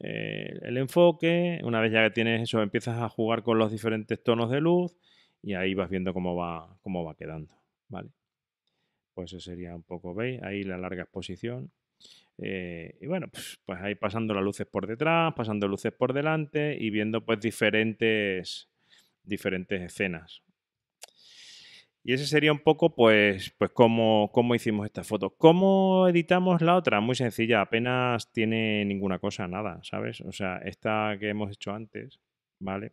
eh, el enfoque. Una vez ya que tienes eso, empiezas a jugar con los diferentes tonos de luz y ahí vas viendo cómo va, cómo va quedando. ¿vale? pues eso sería un poco, ¿veis? Ahí la larga exposición. Eh, y bueno, pues, pues, ahí pasando las luces por detrás, pasando luces por delante y viendo pues diferentes, diferentes escenas. Y ese sería un poco pues, pues cómo, cómo hicimos esta foto. ¿Cómo editamos la otra? Muy sencilla, apenas tiene ninguna cosa, nada, ¿sabes? O sea, esta que hemos hecho antes, ¿vale? vale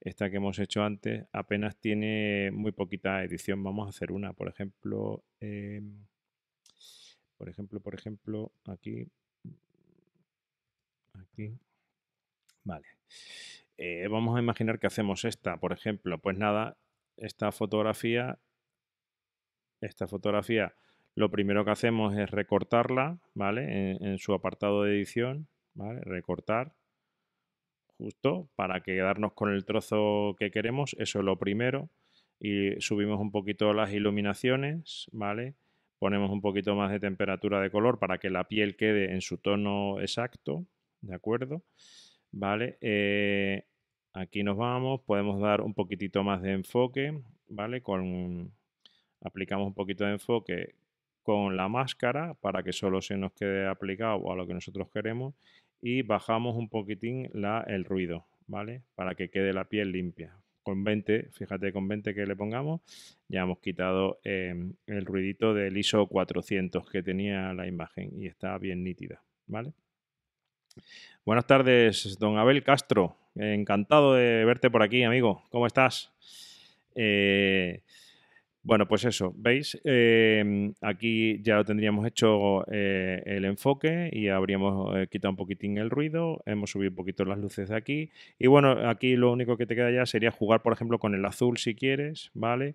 esta que hemos hecho antes, apenas tiene muy poquita edición. Vamos a hacer una, por ejemplo, em, por ejemplo, por ejemplo, aquí, aquí, vale. Eh, vamos a imaginar que hacemos esta, por ejemplo, pues nada, esta fotografía, esta fotografía, lo primero que hacemos es recortarla, ¿vale? En, su apartado de edición, Recortar justo para quedarnos con el trozo que queremos, eso es lo primero, y subimos un poquito las iluminaciones, ¿vale? Ponemos un poquito más de temperatura de color para que la piel quede en su tono exacto, ¿de acuerdo? ¿Vale? Eh, aquí nos vamos, podemos dar un poquitito más de enfoque, ¿vale? Con, aplicamos un poquito de enfoque con la máscara para que solo se nos quede aplicado a lo que nosotros queremos y bajamos un poquitín la, el ruido, ¿vale? Para que quede la piel limpia. Con 20, fíjate con 20 que le pongamos, ya hemos quitado em, el ruidito del ISO 400 que tenía la imagen y está bien nítida, ¿vale? Buenas tardes, don Abel Castro. Encantado de verte por aquí, amigo. ¿Cómo estás? Eh, bueno, pues eso, ¿veis? Em, aquí ya tendríamos hecho eh, el enfoque y habríamos eh, quitado un poquitín el ruido, hemos subido un poquito las luces de aquí y bueno, aquí lo único que te queda ya sería jugar, por ejemplo, con el azul si quieres, ¿vale?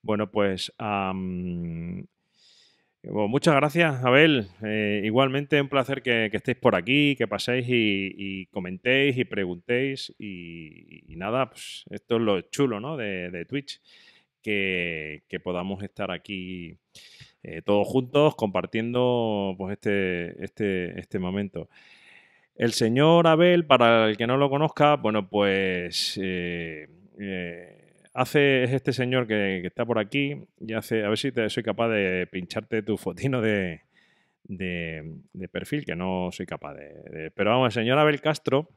Bueno, pues... muchas gracias, Abel. Eh, igualmente un placer que, estéis por aquí, que paséis y, comentéis y preguntéis y, nada, pues esto es lo chulo, ¿no? de Twitch que, podamos estar aquí eh, todos juntos compartiendo pues, este, este, este, momento. El señor Abel, para el que no lo conozca, bueno, pues eh, eh, hace, es este señor que, está por aquí y hace, a ver si soy capaz de pincharte tu fotino de, perfil, que no soy capaz de, Pero vamos, el señor Abel Castro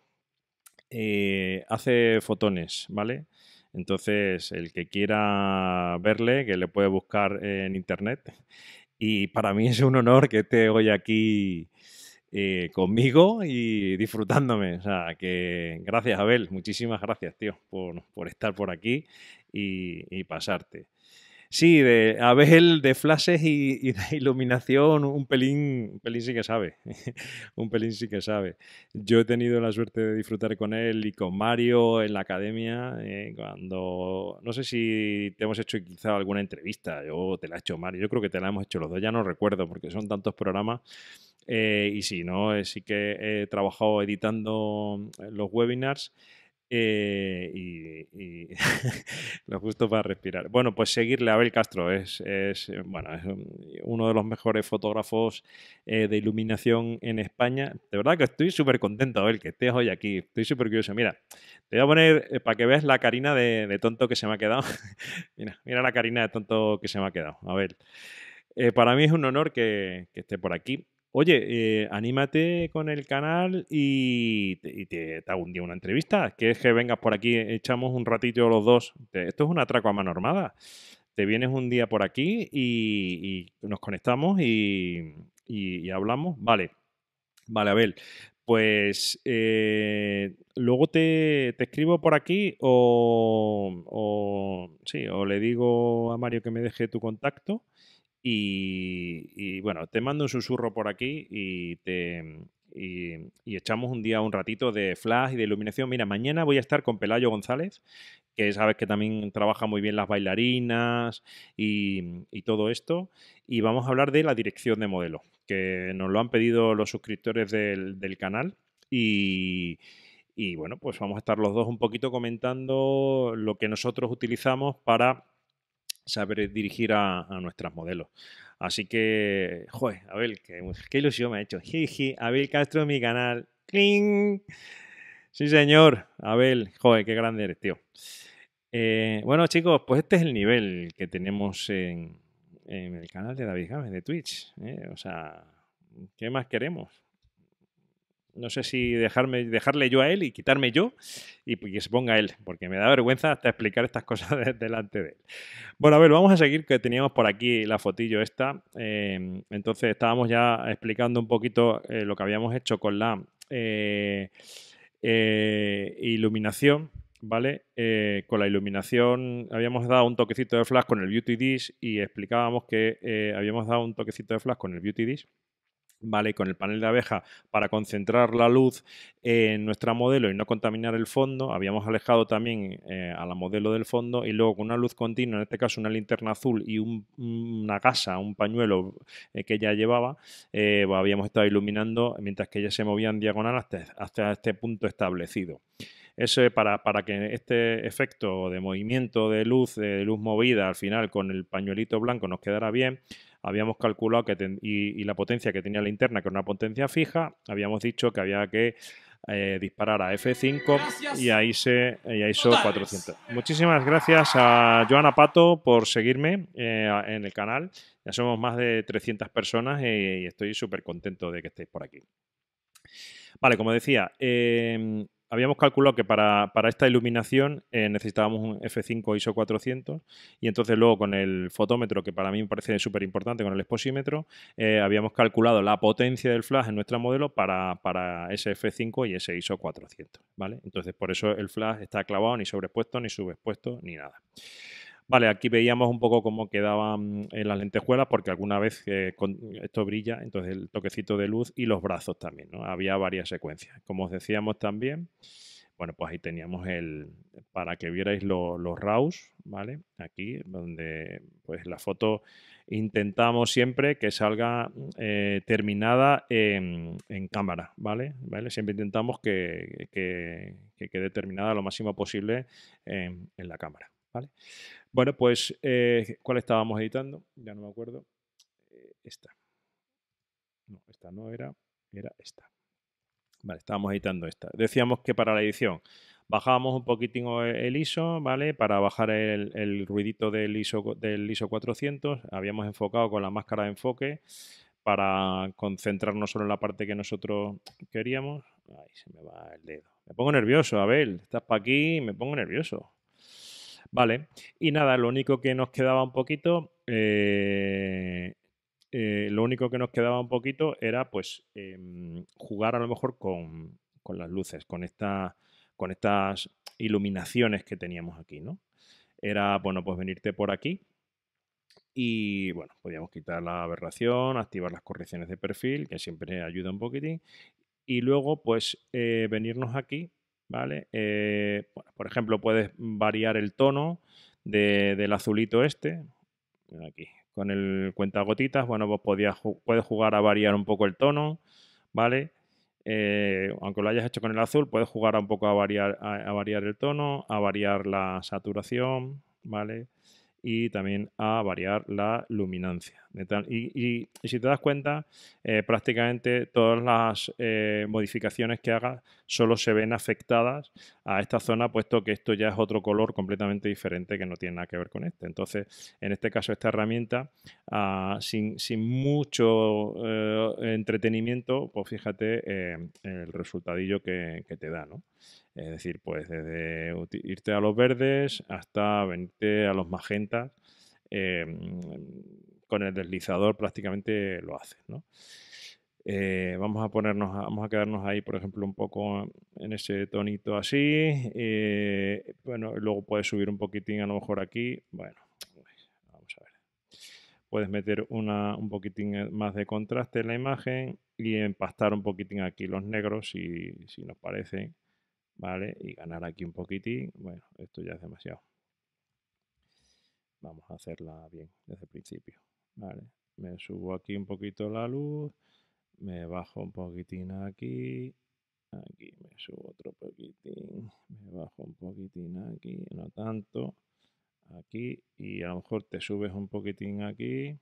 hace fotones, ¿vale? Entonces, el que quiera verle, que le puede buscar en internet. Y para mí es un honor que esté hoy aquí eh, conmigo y disfrutándome. O sea, que gracias, Abel. Muchísimas gracias, tío, por, estar por aquí y pasarte. Sí, de Abel, de flashes y, de iluminación, un pelín, pelín sí que sabe. un pelín sí que sabe. Yo he tenido la suerte de disfrutar con él y con Mario en la academia. Eh, cuando. No sé si te hemos hecho quizá alguna entrevista. Yo te la he hecho Mario. Yo creo que te la hemos hecho los dos. Ya no recuerdo porque son tantos programas. Eh, y sí, ¿no? Eh, sí que he trabajado editando los webinars. Eh, y, los lo justo para respirar. Bueno, pues seguirle a Abel Castro. Es, eh, bueno, uno de los mejores fotógrafos eh, de iluminación en España. De verdad que estoy súper contento, Abel, que estés hoy aquí. Estoy súper curioso. Mira, te voy a poner para que veas la carina de, tonto que se me ha quedado. mira, mira la carina de tonto que se me ha quedado, Abel. para mí es un honor que, que esté por aquí oye, eh, anímate con el canal y te, hago un día una entrevista. Que es que vengas por aquí, echamos un ratito los dos. Esto es una atraco a mano Te vienes un día por aquí y, nos conectamos y, hablamos. Vale, vale, Abel. Pues eh, luego te, te, escribo por aquí o, sí, o le digo a Mario que me deje tu contacto y, bueno, te mando un susurro por aquí y te... Mm, y, echamos un día un ratito de flash y de iluminación. Mira, mañana voy a estar con Pelayo González, que sabes que también trabaja muy bien las bailarinas y, mm, todo esto. Y vamos a hablar de la dirección de modelo, que nos lo han pedido los suscriptores del, canal. y bueno, pues vamos a estar los dos un poquito comentando lo que nosotros utilizamos para saber dirigir a, a nuestras modelos. Así que, joder, Abel, qué, ilusión me ha hecho. Jiji, Abel Castro en mi canal. ¡Cling! Sí, señor, Abel, joder, qué grande eres, tío. Eh, bueno, chicos, pues este es el nivel que tenemos en, el canal de David Gámez de Twitch. ¿eh? O sea, ¿qué más queremos? No sé si dejarle yo a él y quitarme yo y pues, que se ponga él, porque me da vergüenza hasta explicar estas cosas delante de él. Bueno, a ver, vamos a seguir, que teníamos por aquí la fotillo esta. Eh, entonces estábamos ya explicando un poquito eh, lo que habíamos hecho con la eh, iluminación. ¿vale? con la iluminación habíamos dado un toquecito de flash con el Beauty Dish y explicábamos que habíamos dado un toquecito de flash con el Beauty Dish ¿vale? Con el panel de abeja para concentrar la luz en nuestra modelo y no contaminar el fondo. Habíamos alejado también eh, a la modelo del fondo y luego con una luz continua, en este caso una linterna azul y una gasa, un pañuelo eh, que ella llevaba, eh, pues habíamos estado iluminando mientras que ella se movía en diagonal hasta, este punto establecido. Eso es para, para, que este efecto de movimiento de luz, de luz movida al final con el pañuelito blanco nos quedara bien, habíamos calculado que y, la potencia que tenía la interna, que era una potencia fija, habíamos dicho que había que eh, disparar a F5 y a, se ISO 400. Muchísimas gracias a Joana Pato por seguirme eh, en el canal. Ya somos más de 300 personas y, estoy súper contento de que estéis por aquí. Vale, como decía, em, habíamos calculado que para, esta iluminación eh, necesitábamos un F5 ISO 400 y entonces luego con el fotómetro, que para mí me parece súper importante, con el exposímetro, eh, habíamos calculado la potencia del flash en nuestro modelo para, ese F5 y ese ISO 400, ¿vale? Entonces por eso el flash está clavado ni sobreexpuesto, ni subexpuesto, ni nada. Vale, aquí veíamos un poco cómo quedaban en eh, las lentejuelas, porque alguna vez eh, esto brilla, entonces el toquecito de luz y los brazos también, ¿no? Había varias secuencias. Como os decíamos también, bueno, pues ahí teníamos el, para que vierais los RAWs, ¿vale? Aquí, donde pues la foto intentamos siempre que salga eh, terminada en, cámara, ¿vale? ¿vale? Siempre intentamos que, que quede terminada lo máximo posible en, en la cámara. ¿vale? Bueno, pues, eh, ¿cuál estábamos editando? Ya no me acuerdo. Eh, esta. No, esta no era, era esta. Vale, estábamos editando esta. Decíamos que para la edición bajábamos un poquitín el ISO, ¿vale? Para bajar el, ruidito del ISO, del ISO 400. Habíamos enfocado con la máscara de enfoque para concentrarnos solo en la parte que nosotros queríamos. Ay, se me va el dedo. Me pongo nervioso, Abel. Estás para aquí me pongo nervioso. Vale, y nada, lo único que nos quedaba un poquito, eh, eh, lo único que nos quedaba un poquito era pues em, jugar a lo mejor con, las luces, con, estas iluminaciones que teníamos aquí, ¿no? Era, bueno, pues venirte por aquí, y bueno, podíamos quitar la aberración, activar las correcciones de perfil, que siempre ayuda un poquitín. Y luego, pues, eh, venirnos aquí ¿vale? Eh, por ejemplo, puedes variar el tono del azulito este, aquí, con el cuentagotitas, bueno, pues podías, puedes jugar a variar un poco el tono, ¿vale? Eh, aunque lo hayas hecho con el azul, puedes jugar un poco a variar, a variar el tono, a variar la saturación, ¿vale? y también a variar la luminancia. y, si te das cuenta, eh, prácticamente todas las eh, modificaciones que hagas solo se ven afectadas a esta zona, puesto que esto ya es otro color completamente diferente que no tiene nada que ver con este. Entonces, en este caso, esta herramienta, ah, sin, mucho eh, entretenimiento, pues fíjate el resultadillo que, te da, ¿no? Es decir, pues desde irte a los verdes hasta venirte a los magenta Em, con el deslizador prácticamente lo haces. Eh, vamos a ponernos, vamos a quedarnos ahí, por ejemplo, un poco en ese tonito así. Eh, bueno, luego puedes subir un poquitín, a lo mejor aquí. Bueno, vamos a ver. Puedes meter un poquitín más de contraste en la imagen y empastar un poquitín aquí los negros, si, si nos parece, ¿vale? Y ganar aquí un poquitín. Bueno, esto ya es demasiado vamos a hacerla bien desde el principio. Vale, me subo aquí un poquito la luz, me bajo un poquitín aquí, aquí me subo otro poquitín, me bajo un poquitín aquí, no tanto, aquí y a lo mejor te subes un poquitín aquí.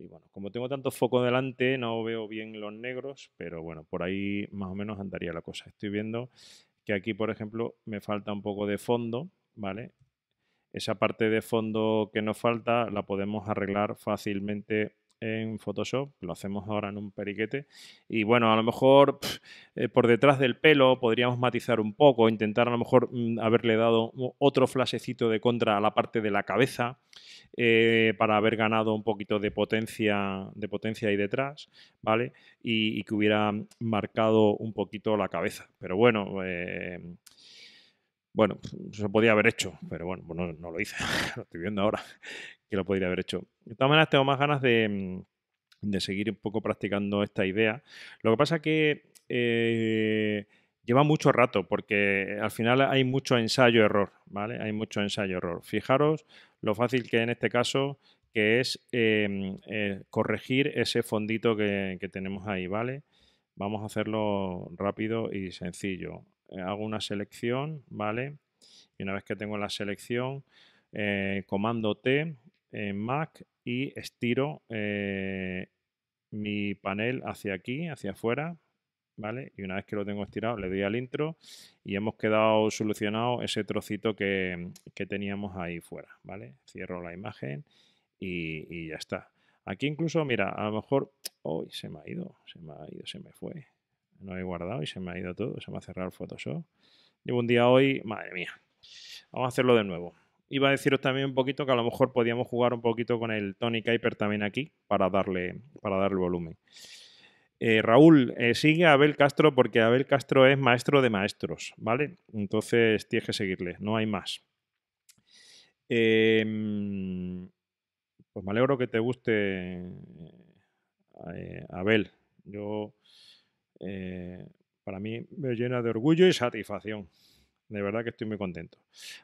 Y bueno, como tengo tanto foco delante, no veo bien los negros, pero bueno, por ahí más o menos andaría la cosa. Estoy viendo que aquí, por ejemplo, me falta un poco de fondo, ¿vale? Esa parte de fondo que nos falta la podemos arreglar fácilmente en Photoshop, lo hacemos ahora en un periquete. Y bueno, a lo mejor eh, por detrás del pelo podríamos matizar un poco, intentar a lo mejor mm, haberle dado otro flasecito de contra a la parte de la cabeza eh, para haber ganado un poquito de potencia, de potencia ahí detrás, ¿vale? Y, que hubiera marcado un poquito la cabeza. Pero bueno, eh, bueno, pues, se podía haber hecho, pero bueno, pues no, lo hice, lo estoy viendo ahora, que lo podría haber hecho. De todas maneras, tengo más ganas de, mm, seguir un poco practicando esta idea. Lo que pasa que... Eh, lleva mucho rato porque al final hay mucho ensayo-error, ¿vale? Hay mucho ensayo-error. Fijaros lo fácil que en este caso que es em, eh, corregir ese fondito que, que, tenemos ahí, ¿vale? Vamos a hacerlo rápido y sencillo. Eh, hago una selección, ¿vale? Y una vez que tengo la selección, eh, comando T en Mac y estiro eh, mi panel hacia aquí, hacia afuera, ¿vale? Y una vez que lo tengo estirado, le doy al intro y hemos quedado solucionado ese trocito que, teníamos ahí fuera, ¿vale? Cierro la imagen y, ya está. Aquí incluso, mira, a lo mejor, hoy se me ha ido, se me ha ido, se me fue, no he guardado y se me ha ido todo, se me ha cerrado el Photoshop. Llevo un día hoy, madre mía. Vamos a hacerlo de nuevo. Iba a deciros también un poquito que a lo mejor podíamos jugar un poquito con el Tony Kuiper también aquí para darle, para volumen. Eh, Raúl, eh, sigue a Abel Castro porque Abel Castro es maestro de maestros, ¿vale? Entonces tienes que seguirle, no hay más. Em, pues me alegro que te guste, eh, Abel. Yo eh, para mí me llena de orgullo y satisfacción. De verdad que estoy muy contento.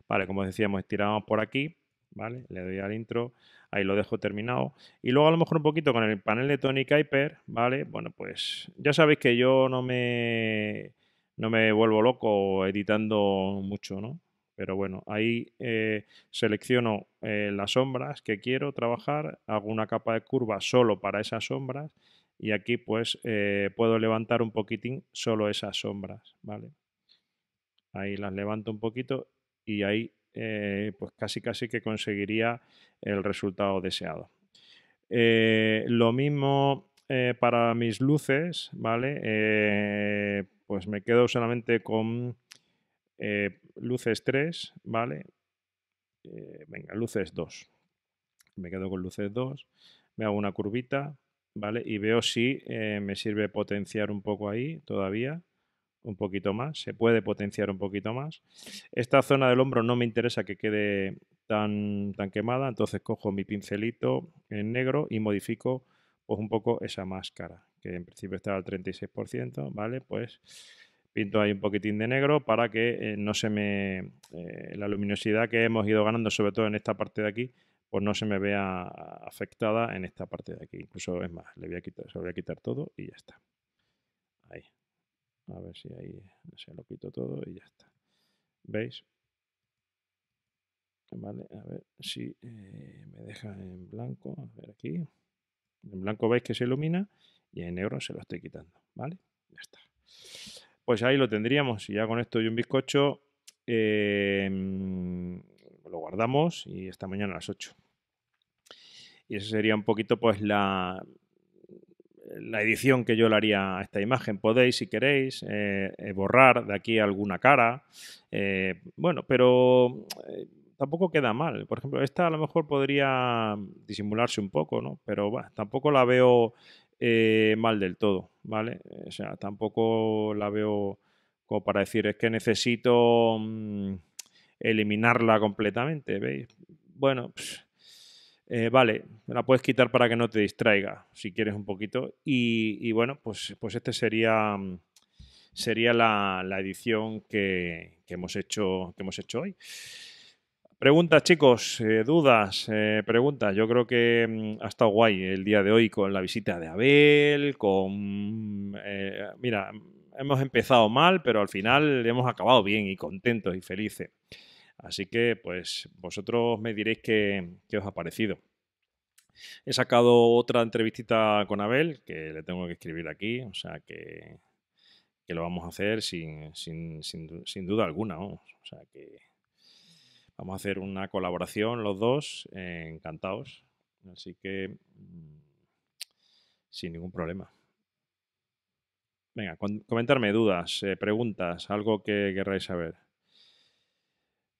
Vale, como decíamos, estiramos por aquí, ¿vale? Le doy al intro, ahí lo dejo terminado. Y luego a lo mejor un poquito con el panel de Tony Kuiper, ¿vale? Bueno, pues ya sabéis que yo no me, no me vuelvo loco editando mucho, ¿no? Pero bueno, ahí eh, selecciono eh, las sombras que quiero trabajar, hago una capa de curva solo para esas sombras y aquí pues eh, puedo levantar un poquitín solo esas sombras, ¿vale? Ahí las levanto un poquito y ahí eh, pues casi casi que conseguiría el resultado deseado. Eh, lo mismo para mis luces, ¿vale? pues me quedo solamente con luces 3, ¿vale? venga, luces 2. Me quedo con luces 2, me hago una curvita, ¿vale? Y veo si eh, me sirve potenciar un poco ahí todavía, un poquito más, se puede potenciar un poquito más. Esta zona del hombro no me interesa que quede tan, quemada, entonces cojo mi pincelito en negro y modifico pues un poco esa máscara, que en principio estaba al 36%, ¿vale? Pues pinto ahí un poquitín de negro para que eh, no se me... Eh, la luminosidad que hemos ido ganando, sobre todo en esta parte de aquí, pues no se me vea afectada en esta parte de aquí. Incluso, es más, le voy a quitar, se lo voy a quitar todo y ya está. Ahí. A ver si ahí se lo quito todo y ya está. ¿Veis? Vale, a ver si eh, me deja en blanco. A ver aquí. En blanco veis que se ilumina y en negro se lo estoy quitando. ¿Vale? Ya está. Pues ahí lo tendríamos. Y ya con esto y un bizcocho eh, lo guardamos y esta mañana a las 8. Y eso sería un poquito pues la, la edición que yo le haría a esta imagen. Podéis, si queréis, eh, eh, borrar de aquí alguna cara. Eh, bueno, pero tampoco queda mal. Por ejemplo, esta a lo mejor podría disimularse un poco, ¿no? Pero tampoco la veo mal del todo, ¿vale? O sea, tampoco la veo como para decir, es que necesito mm, eliminarla completamente, ¿veis? Bueno, pues, eh, vale, la puedes quitar para que no te distraiga, si quieres un poquito. Y, bueno, pues, pues este sería, mm, sería la, edición que, que, hemos hecho, que hemos hecho hoy. Preguntas, chicos, eh, dudas, eh, preguntas. Yo creo que mm, ha estado guay el día de hoy con la visita de Abel, con... Mm, mira, hemos empezado mal, pero al final hemos acabado bien y contentos y felices. Así que, pues, vosotros me diréis qué, os ha parecido. He sacado otra entrevistita con Abel, que le tengo que escribir aquí, o sea que, lo vamos a hacer sin, sin, sin, sin duda alguna. O sea que vamos a hacer una colaboración los dos, eh, encantados. Así que mm, sin ningún problema. Venga, comentarme dudas, eh, preguntas, algo que querráis saber.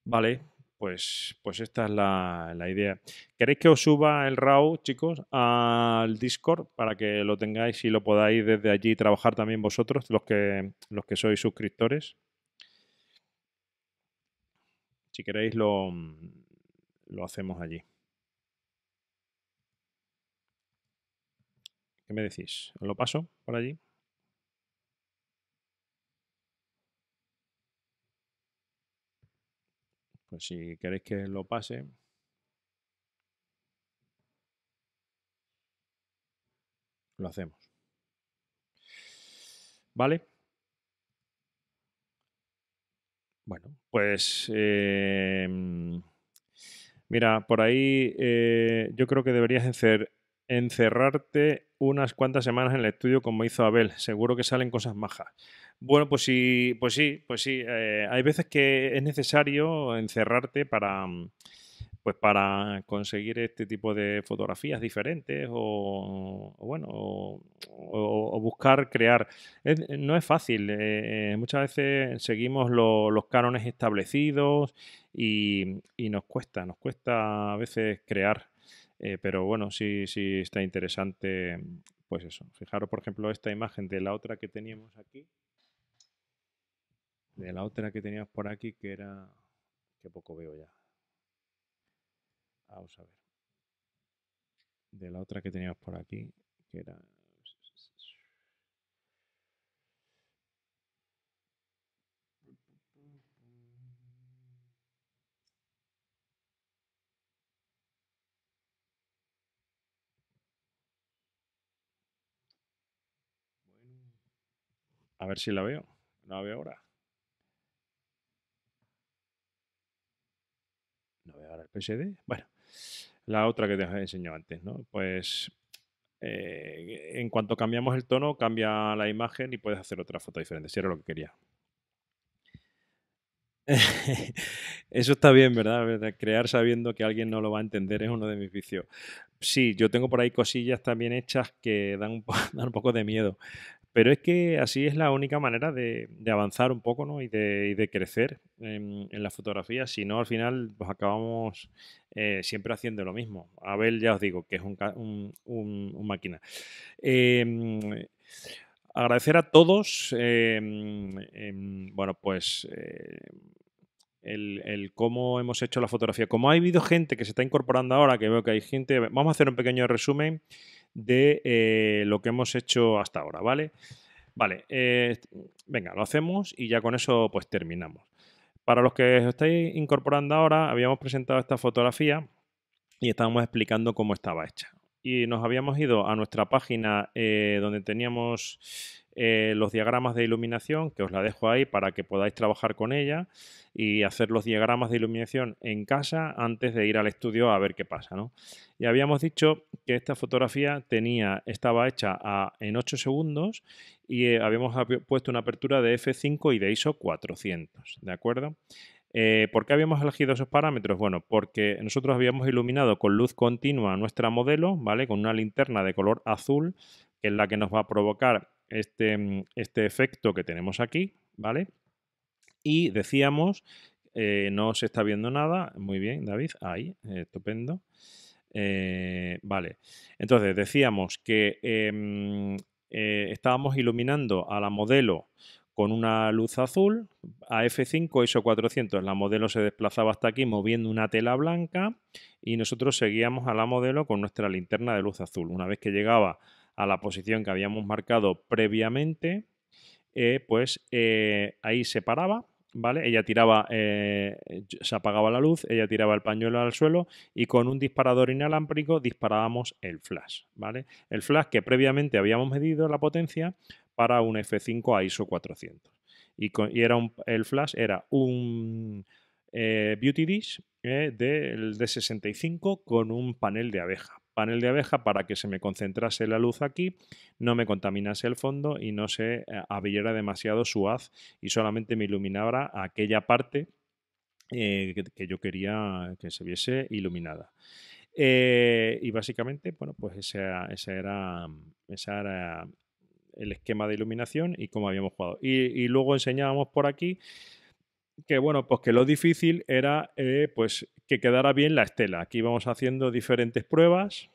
Vale, pues, pues esta es la, idea. ¿Queréis que os suba el RAW, chicos, al Discord para que lo tengáis y lo podáis desde allí trabajar también vosotros, los que, los que sois suscriptores? Si queréis, lo, lo hacemos allí. ¿Qué me decís? lo paso por allí? Pues, si queréis que lo pase, lo hacemos. ¿Vale? Bueno, pues eh, mira, por ahí eh, yo creo que deberías hacer encerrarte unas cuantas semanas en el estudio como hizo Abel. Seguro que salen cosas majas. Bueno, pues sí, pues sí, pues sí. Eh, hay veces que es necesario encerrarte para, mm, pues para conseguir este tipo de fotografías diferentes o, bueno, o, buscar crear. no es fácil. Eh, eh, muchas veces seguimos los cánones establecidos y, y nos cuesta, nos cuesta a veces crear. Eh, pero bueno, sí, sí está interesante, pues eso. Fijaros, por ejemplo, esta imagen de la otra que teníamos aquí. De la otra que teníamos por aquí, que era... que poco veo ya. Vamos a ver. De la otra que teníamos por aquí, que era... A ver si la veo. No la veo ahora. No veo ahora el PSD. Bueno, la otra que te enseñado antes, ¿no? Pues eh, en cuanto cambiamos el tono, cambia la imagen y puedes hacer otra foto diferente, si era lo que quería. Eso está bien, ¿verdad? Crear sabiendo que alguien no lo va a entender es uno de mis vicios. Sí, yo tengo por ahí cosillas también hechas que dan un poco de miedo. Pero es que así es la única manera de, avanzar un poco ¿no? y, de, crecer en, la fotografía. Si no, al final pues acabamos eh, siempre haciendo lo mismo. Abel, ya os digo, que es un, máquina. Em, agradecer a todos, em, em, bueno, pues... Eh, el, el, cómo hemos hecho la fotografía. Como ha habido gente que se está incorporando ahora, que veo que hay gente, vamos a hacer un pequeño resumen de eh, lo que hemos hecho hasta ahora, ¿vale? Vale, eh, venga, lo hacemos y ya con eso pues terminamos. Para los que os estáis incorporando ahora, habíamos presentado esta fotografía y estábamos explicando cómo estaba hecha. Y nos habíamos ido a nuestra página eh, donde teníamos eh, los diagramas de iluminación, que os la dejo ahí para que podáis trabajar con ella y hacer los diagramas de iluminación en casa antes de ir al estudio a ver qué pasa. ¿no? Y habíamos dicho que esta fotografía tenía, estaba hecha en 8 segundos y eh, habíamos puesto una apertura de F5 y de ISO 400, ¿de acuerdo? Eh, ¿Por qué habíamos elegido esos parámetros? Bueno, porque nosotros habíamos iluminado con luz continua nuestra modelo, ¿vale? Con una linterna de color azul, que es la que nos va a provocar este, mm, este efecto que tenemos aquí, ¿vale? Y decíamos, eh, no se está viendo nada, muy bien, David, ahí, estupendo. Eh, vale, entonces decíamos que em, eh, estábamos iluminando a la modelo con una luz azul, a F5 ISO 400 la modelo se desplazaba hasta aquí moviendo una tela blanca y nosotros seguíamos a la modelo con nuestra linterna de luz azul. Una vez que llegaba a la posición que habíamos marcado previamente, eh, pues eh, ahí se paraba, ¿vale? Ella tiraba, eh, se apagaba la luz, ella tiraba el pañuelo al suelo y con un disparador inalámbrico disparábamos el flash, ¿vale? El flash que previamente habíamos medido la potencia para un F5 a ISO 400. Y, era el flash era un eh, beauty Dish eh, del D65 con un panel de abeja. Panel de abeja para que se me concentrase la luz aquí, no me contaminase el fondo y no se eh, abriera demasiado su haz y solamente me iluminara aquella parte que, yo quería que se viese iluminada. y básicamente, bueno, pues ese, era, el esquema de iluminación y cómo habíamos jugado. y luego enseñábamos por aquí que bueno, pues que lo difícil era eh, pues que quedara bien la estela. Aquí vamos haciendo diferentes pruebas.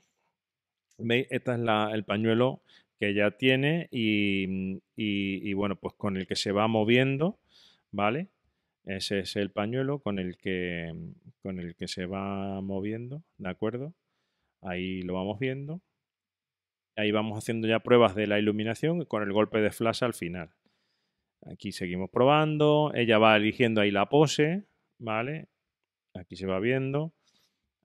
¿Veis? Este es la, el pañuelo que ya tiene mm, y, y, bueno, pues con el que se va moviendo, ¿vale? Ese es el pañuelo con el que, mm, con el que se va moviendo, ¿de acuerdo? Ahí lo vamos viendo. Ahí vamos haciendo ya pruebas de la iluminación con el golpe de flash al final. Aquí seguimos probando. Ella va eligiendo ahí la pose, ¿vale? Aquí se va viendo.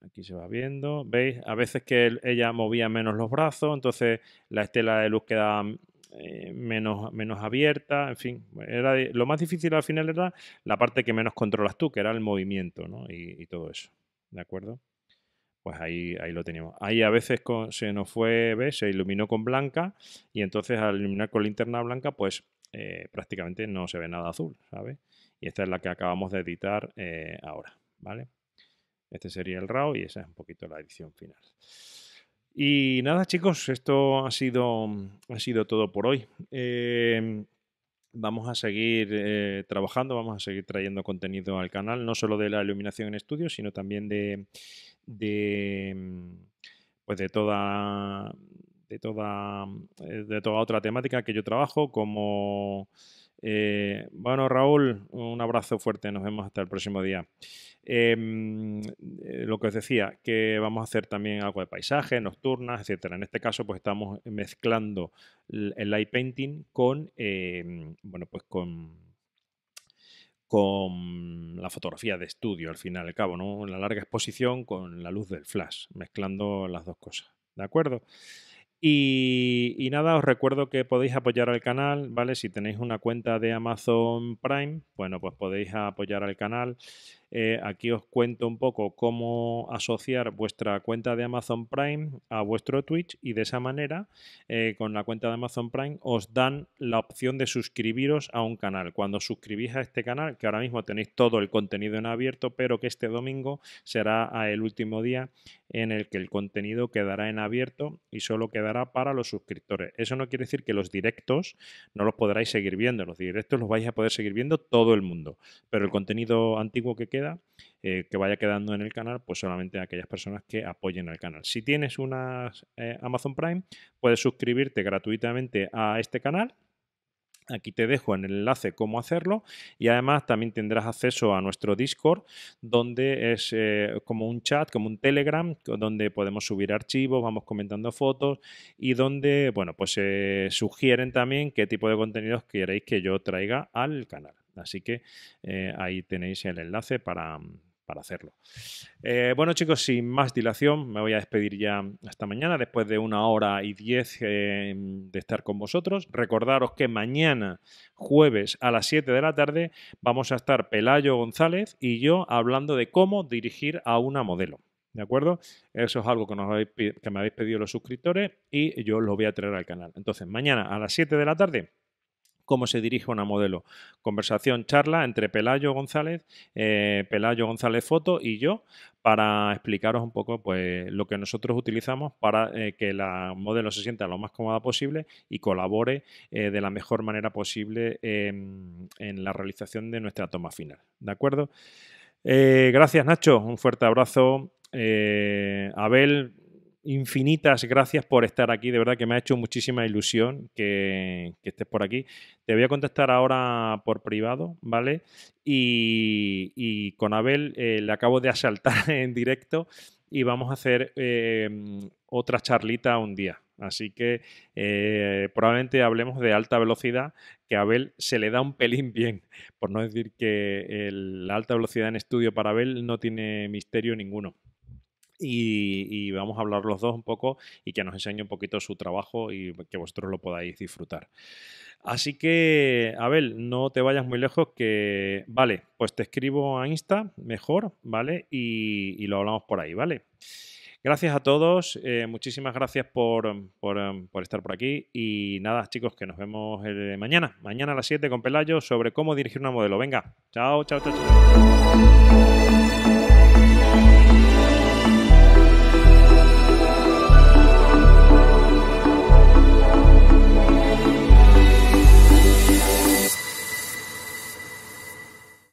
Aquí se va viendo. ¿Veis? A veces que ella movía menos los brazos, entonces la estela de luz queda mm, eh, menos, menos abierta. En fin, era, lo más difícil al final era la parte que menos controlas tú, que era el movimiento ¿no? y, todo eso. ¿De acuerdo? pues ahí, ahí lo teníamos. Ahí a veces se nos fue, ¿ves? se iluminó con blanca y entonces al iluminar con linterna blanca, pues eh, prácticamente no se ve nada azul, ¿sabes? Y esta es la que acabamos de editar eh, ahora, ¿vale? Este sería el RAW y esa es un poquito la edición final. Y nada, chicos, esto ha sido, ha sido todo por hoy. Eh, vamos a seguir trabajando, vamos a seguir trayendo contenido al canal, no solo de la iluminación en estudio, sino también de, de pues de toda de toda, mm, eh, de otra temática que yo trabajo, como... Eh, bueno, Raúl, un abrazo fuerte, nos vemos hasta el próximo día. Em, eh, lo que os decía, que vamos a hacer también algo de paisaje, nocturnas, etcétera. En este caso, pues estamos mezclando el light painting con, em, bueno, pues con con la fotografía de estudio al final y al cabo, ¿no? La larga exposición con la luz del flash, mezclando las dos cosas, ¿de acuerdo? Y, nada, os recuerdo que podéis apoyar al canal, ¿vale? Si tenéis una cuenta de Amazon Prime, bueno, pues podéis apoyar al canal. Eh, aquí os cuento un poco cómo asociar vuestra cuenta de Amazon Prime a vuestro Twitch y de esa manera, eh, con la cuenta de Amazon Prime, os dan la opción de suscribiros a un canal. Cuando suscribís a este canal, que ahora mismo tenéis todo el contenido en abierto, pero que este domingo será el último día en el que el contenido quedará en abierto y solo quedará para los suscriptores. Eso no quiere decir que los directos no los podráis seguir viendo, los directos los vais a poder seguir viendo todo el mundo, pero el contenido antiguo que queda, eh, que vaya quedando en el canal, pues solamente aquellas personas que apoyen al canal. Si tienes una eh, Amazon Prime, puedes suscribirte gratuitamente a este canal, Aquí te dejo en el enlace cómo hacerlo y además también tendrás acceso a nuestro Discord, donde es eh, como un chat, como un Telegram, donde podemos subir archivos, vamos comentando fotos y donde, bueno, pues se sugieren también qué tipo de contenidos queréis que yo traiga al canal. Así que eh, ahí tenéis el enlace para, hacerlo. Eh, bueno chicos, sin más dilación, me voy a despedir ya hasta mañana, después de una hora y diez eh, de estar con vosotros. Recordaros que mañana, jueves a las 7 de la tarde, vamos a estar Pelayo González y yo hablando de cómo dirigir a una modelo. ¿De acuerdo? Eso es algo que, que me habéis pedido los suscriptores y yo lo voy a traer al canal. Entonces, mañana a las 7 de la tarde cómo se dirige una modelo. Conversación, charla entre Pelayo González, eh, Pelayo González Foto y yo para explicaros un poco pues, lo que nosotros utilizamos para eh, que la modelo se sienta lo más cómoda posible y colabore eh, de la mejor manera posible em, en la realización de nuestra toma final. ¿De acuerdo? gracias Nacho, un fuerte abrazo. Abel, infinitas gracias por estar aquí. De verdad que me ha hecho muchísima ilusión que, estés por aquí. Te voy a contestar ahora por privado, ¿vale? Y, con Abel eh, le acabo de asaltar en directo y vamos a hacer eh, otra charlita un día. Así que eh, probablemente hablemos de alta velocidad, que a Abel se le da un pelín bien, por no decir que la alta velocidad en estudio para Abel no tiene misterio ninguno. Y, vamos a hablar los dos un poco y que nos enseñe un poquito su trabajo y que vosotros lo podáis disfrutar. Así que, Abel, no te vayas muy lejos, que vale, pues te escribo a Insta mejor, ¿vale? Y, lo hablamos por ahí, ¿vale? Gracias a todos, eh, muchísimas gracias por, em, por, estar por aquí y nada, chicos, que nos vemos eh, mañana, mañana a las 7 con Pelayo sobre cómo dirigir una modelo. Venga, chao, chao. chao.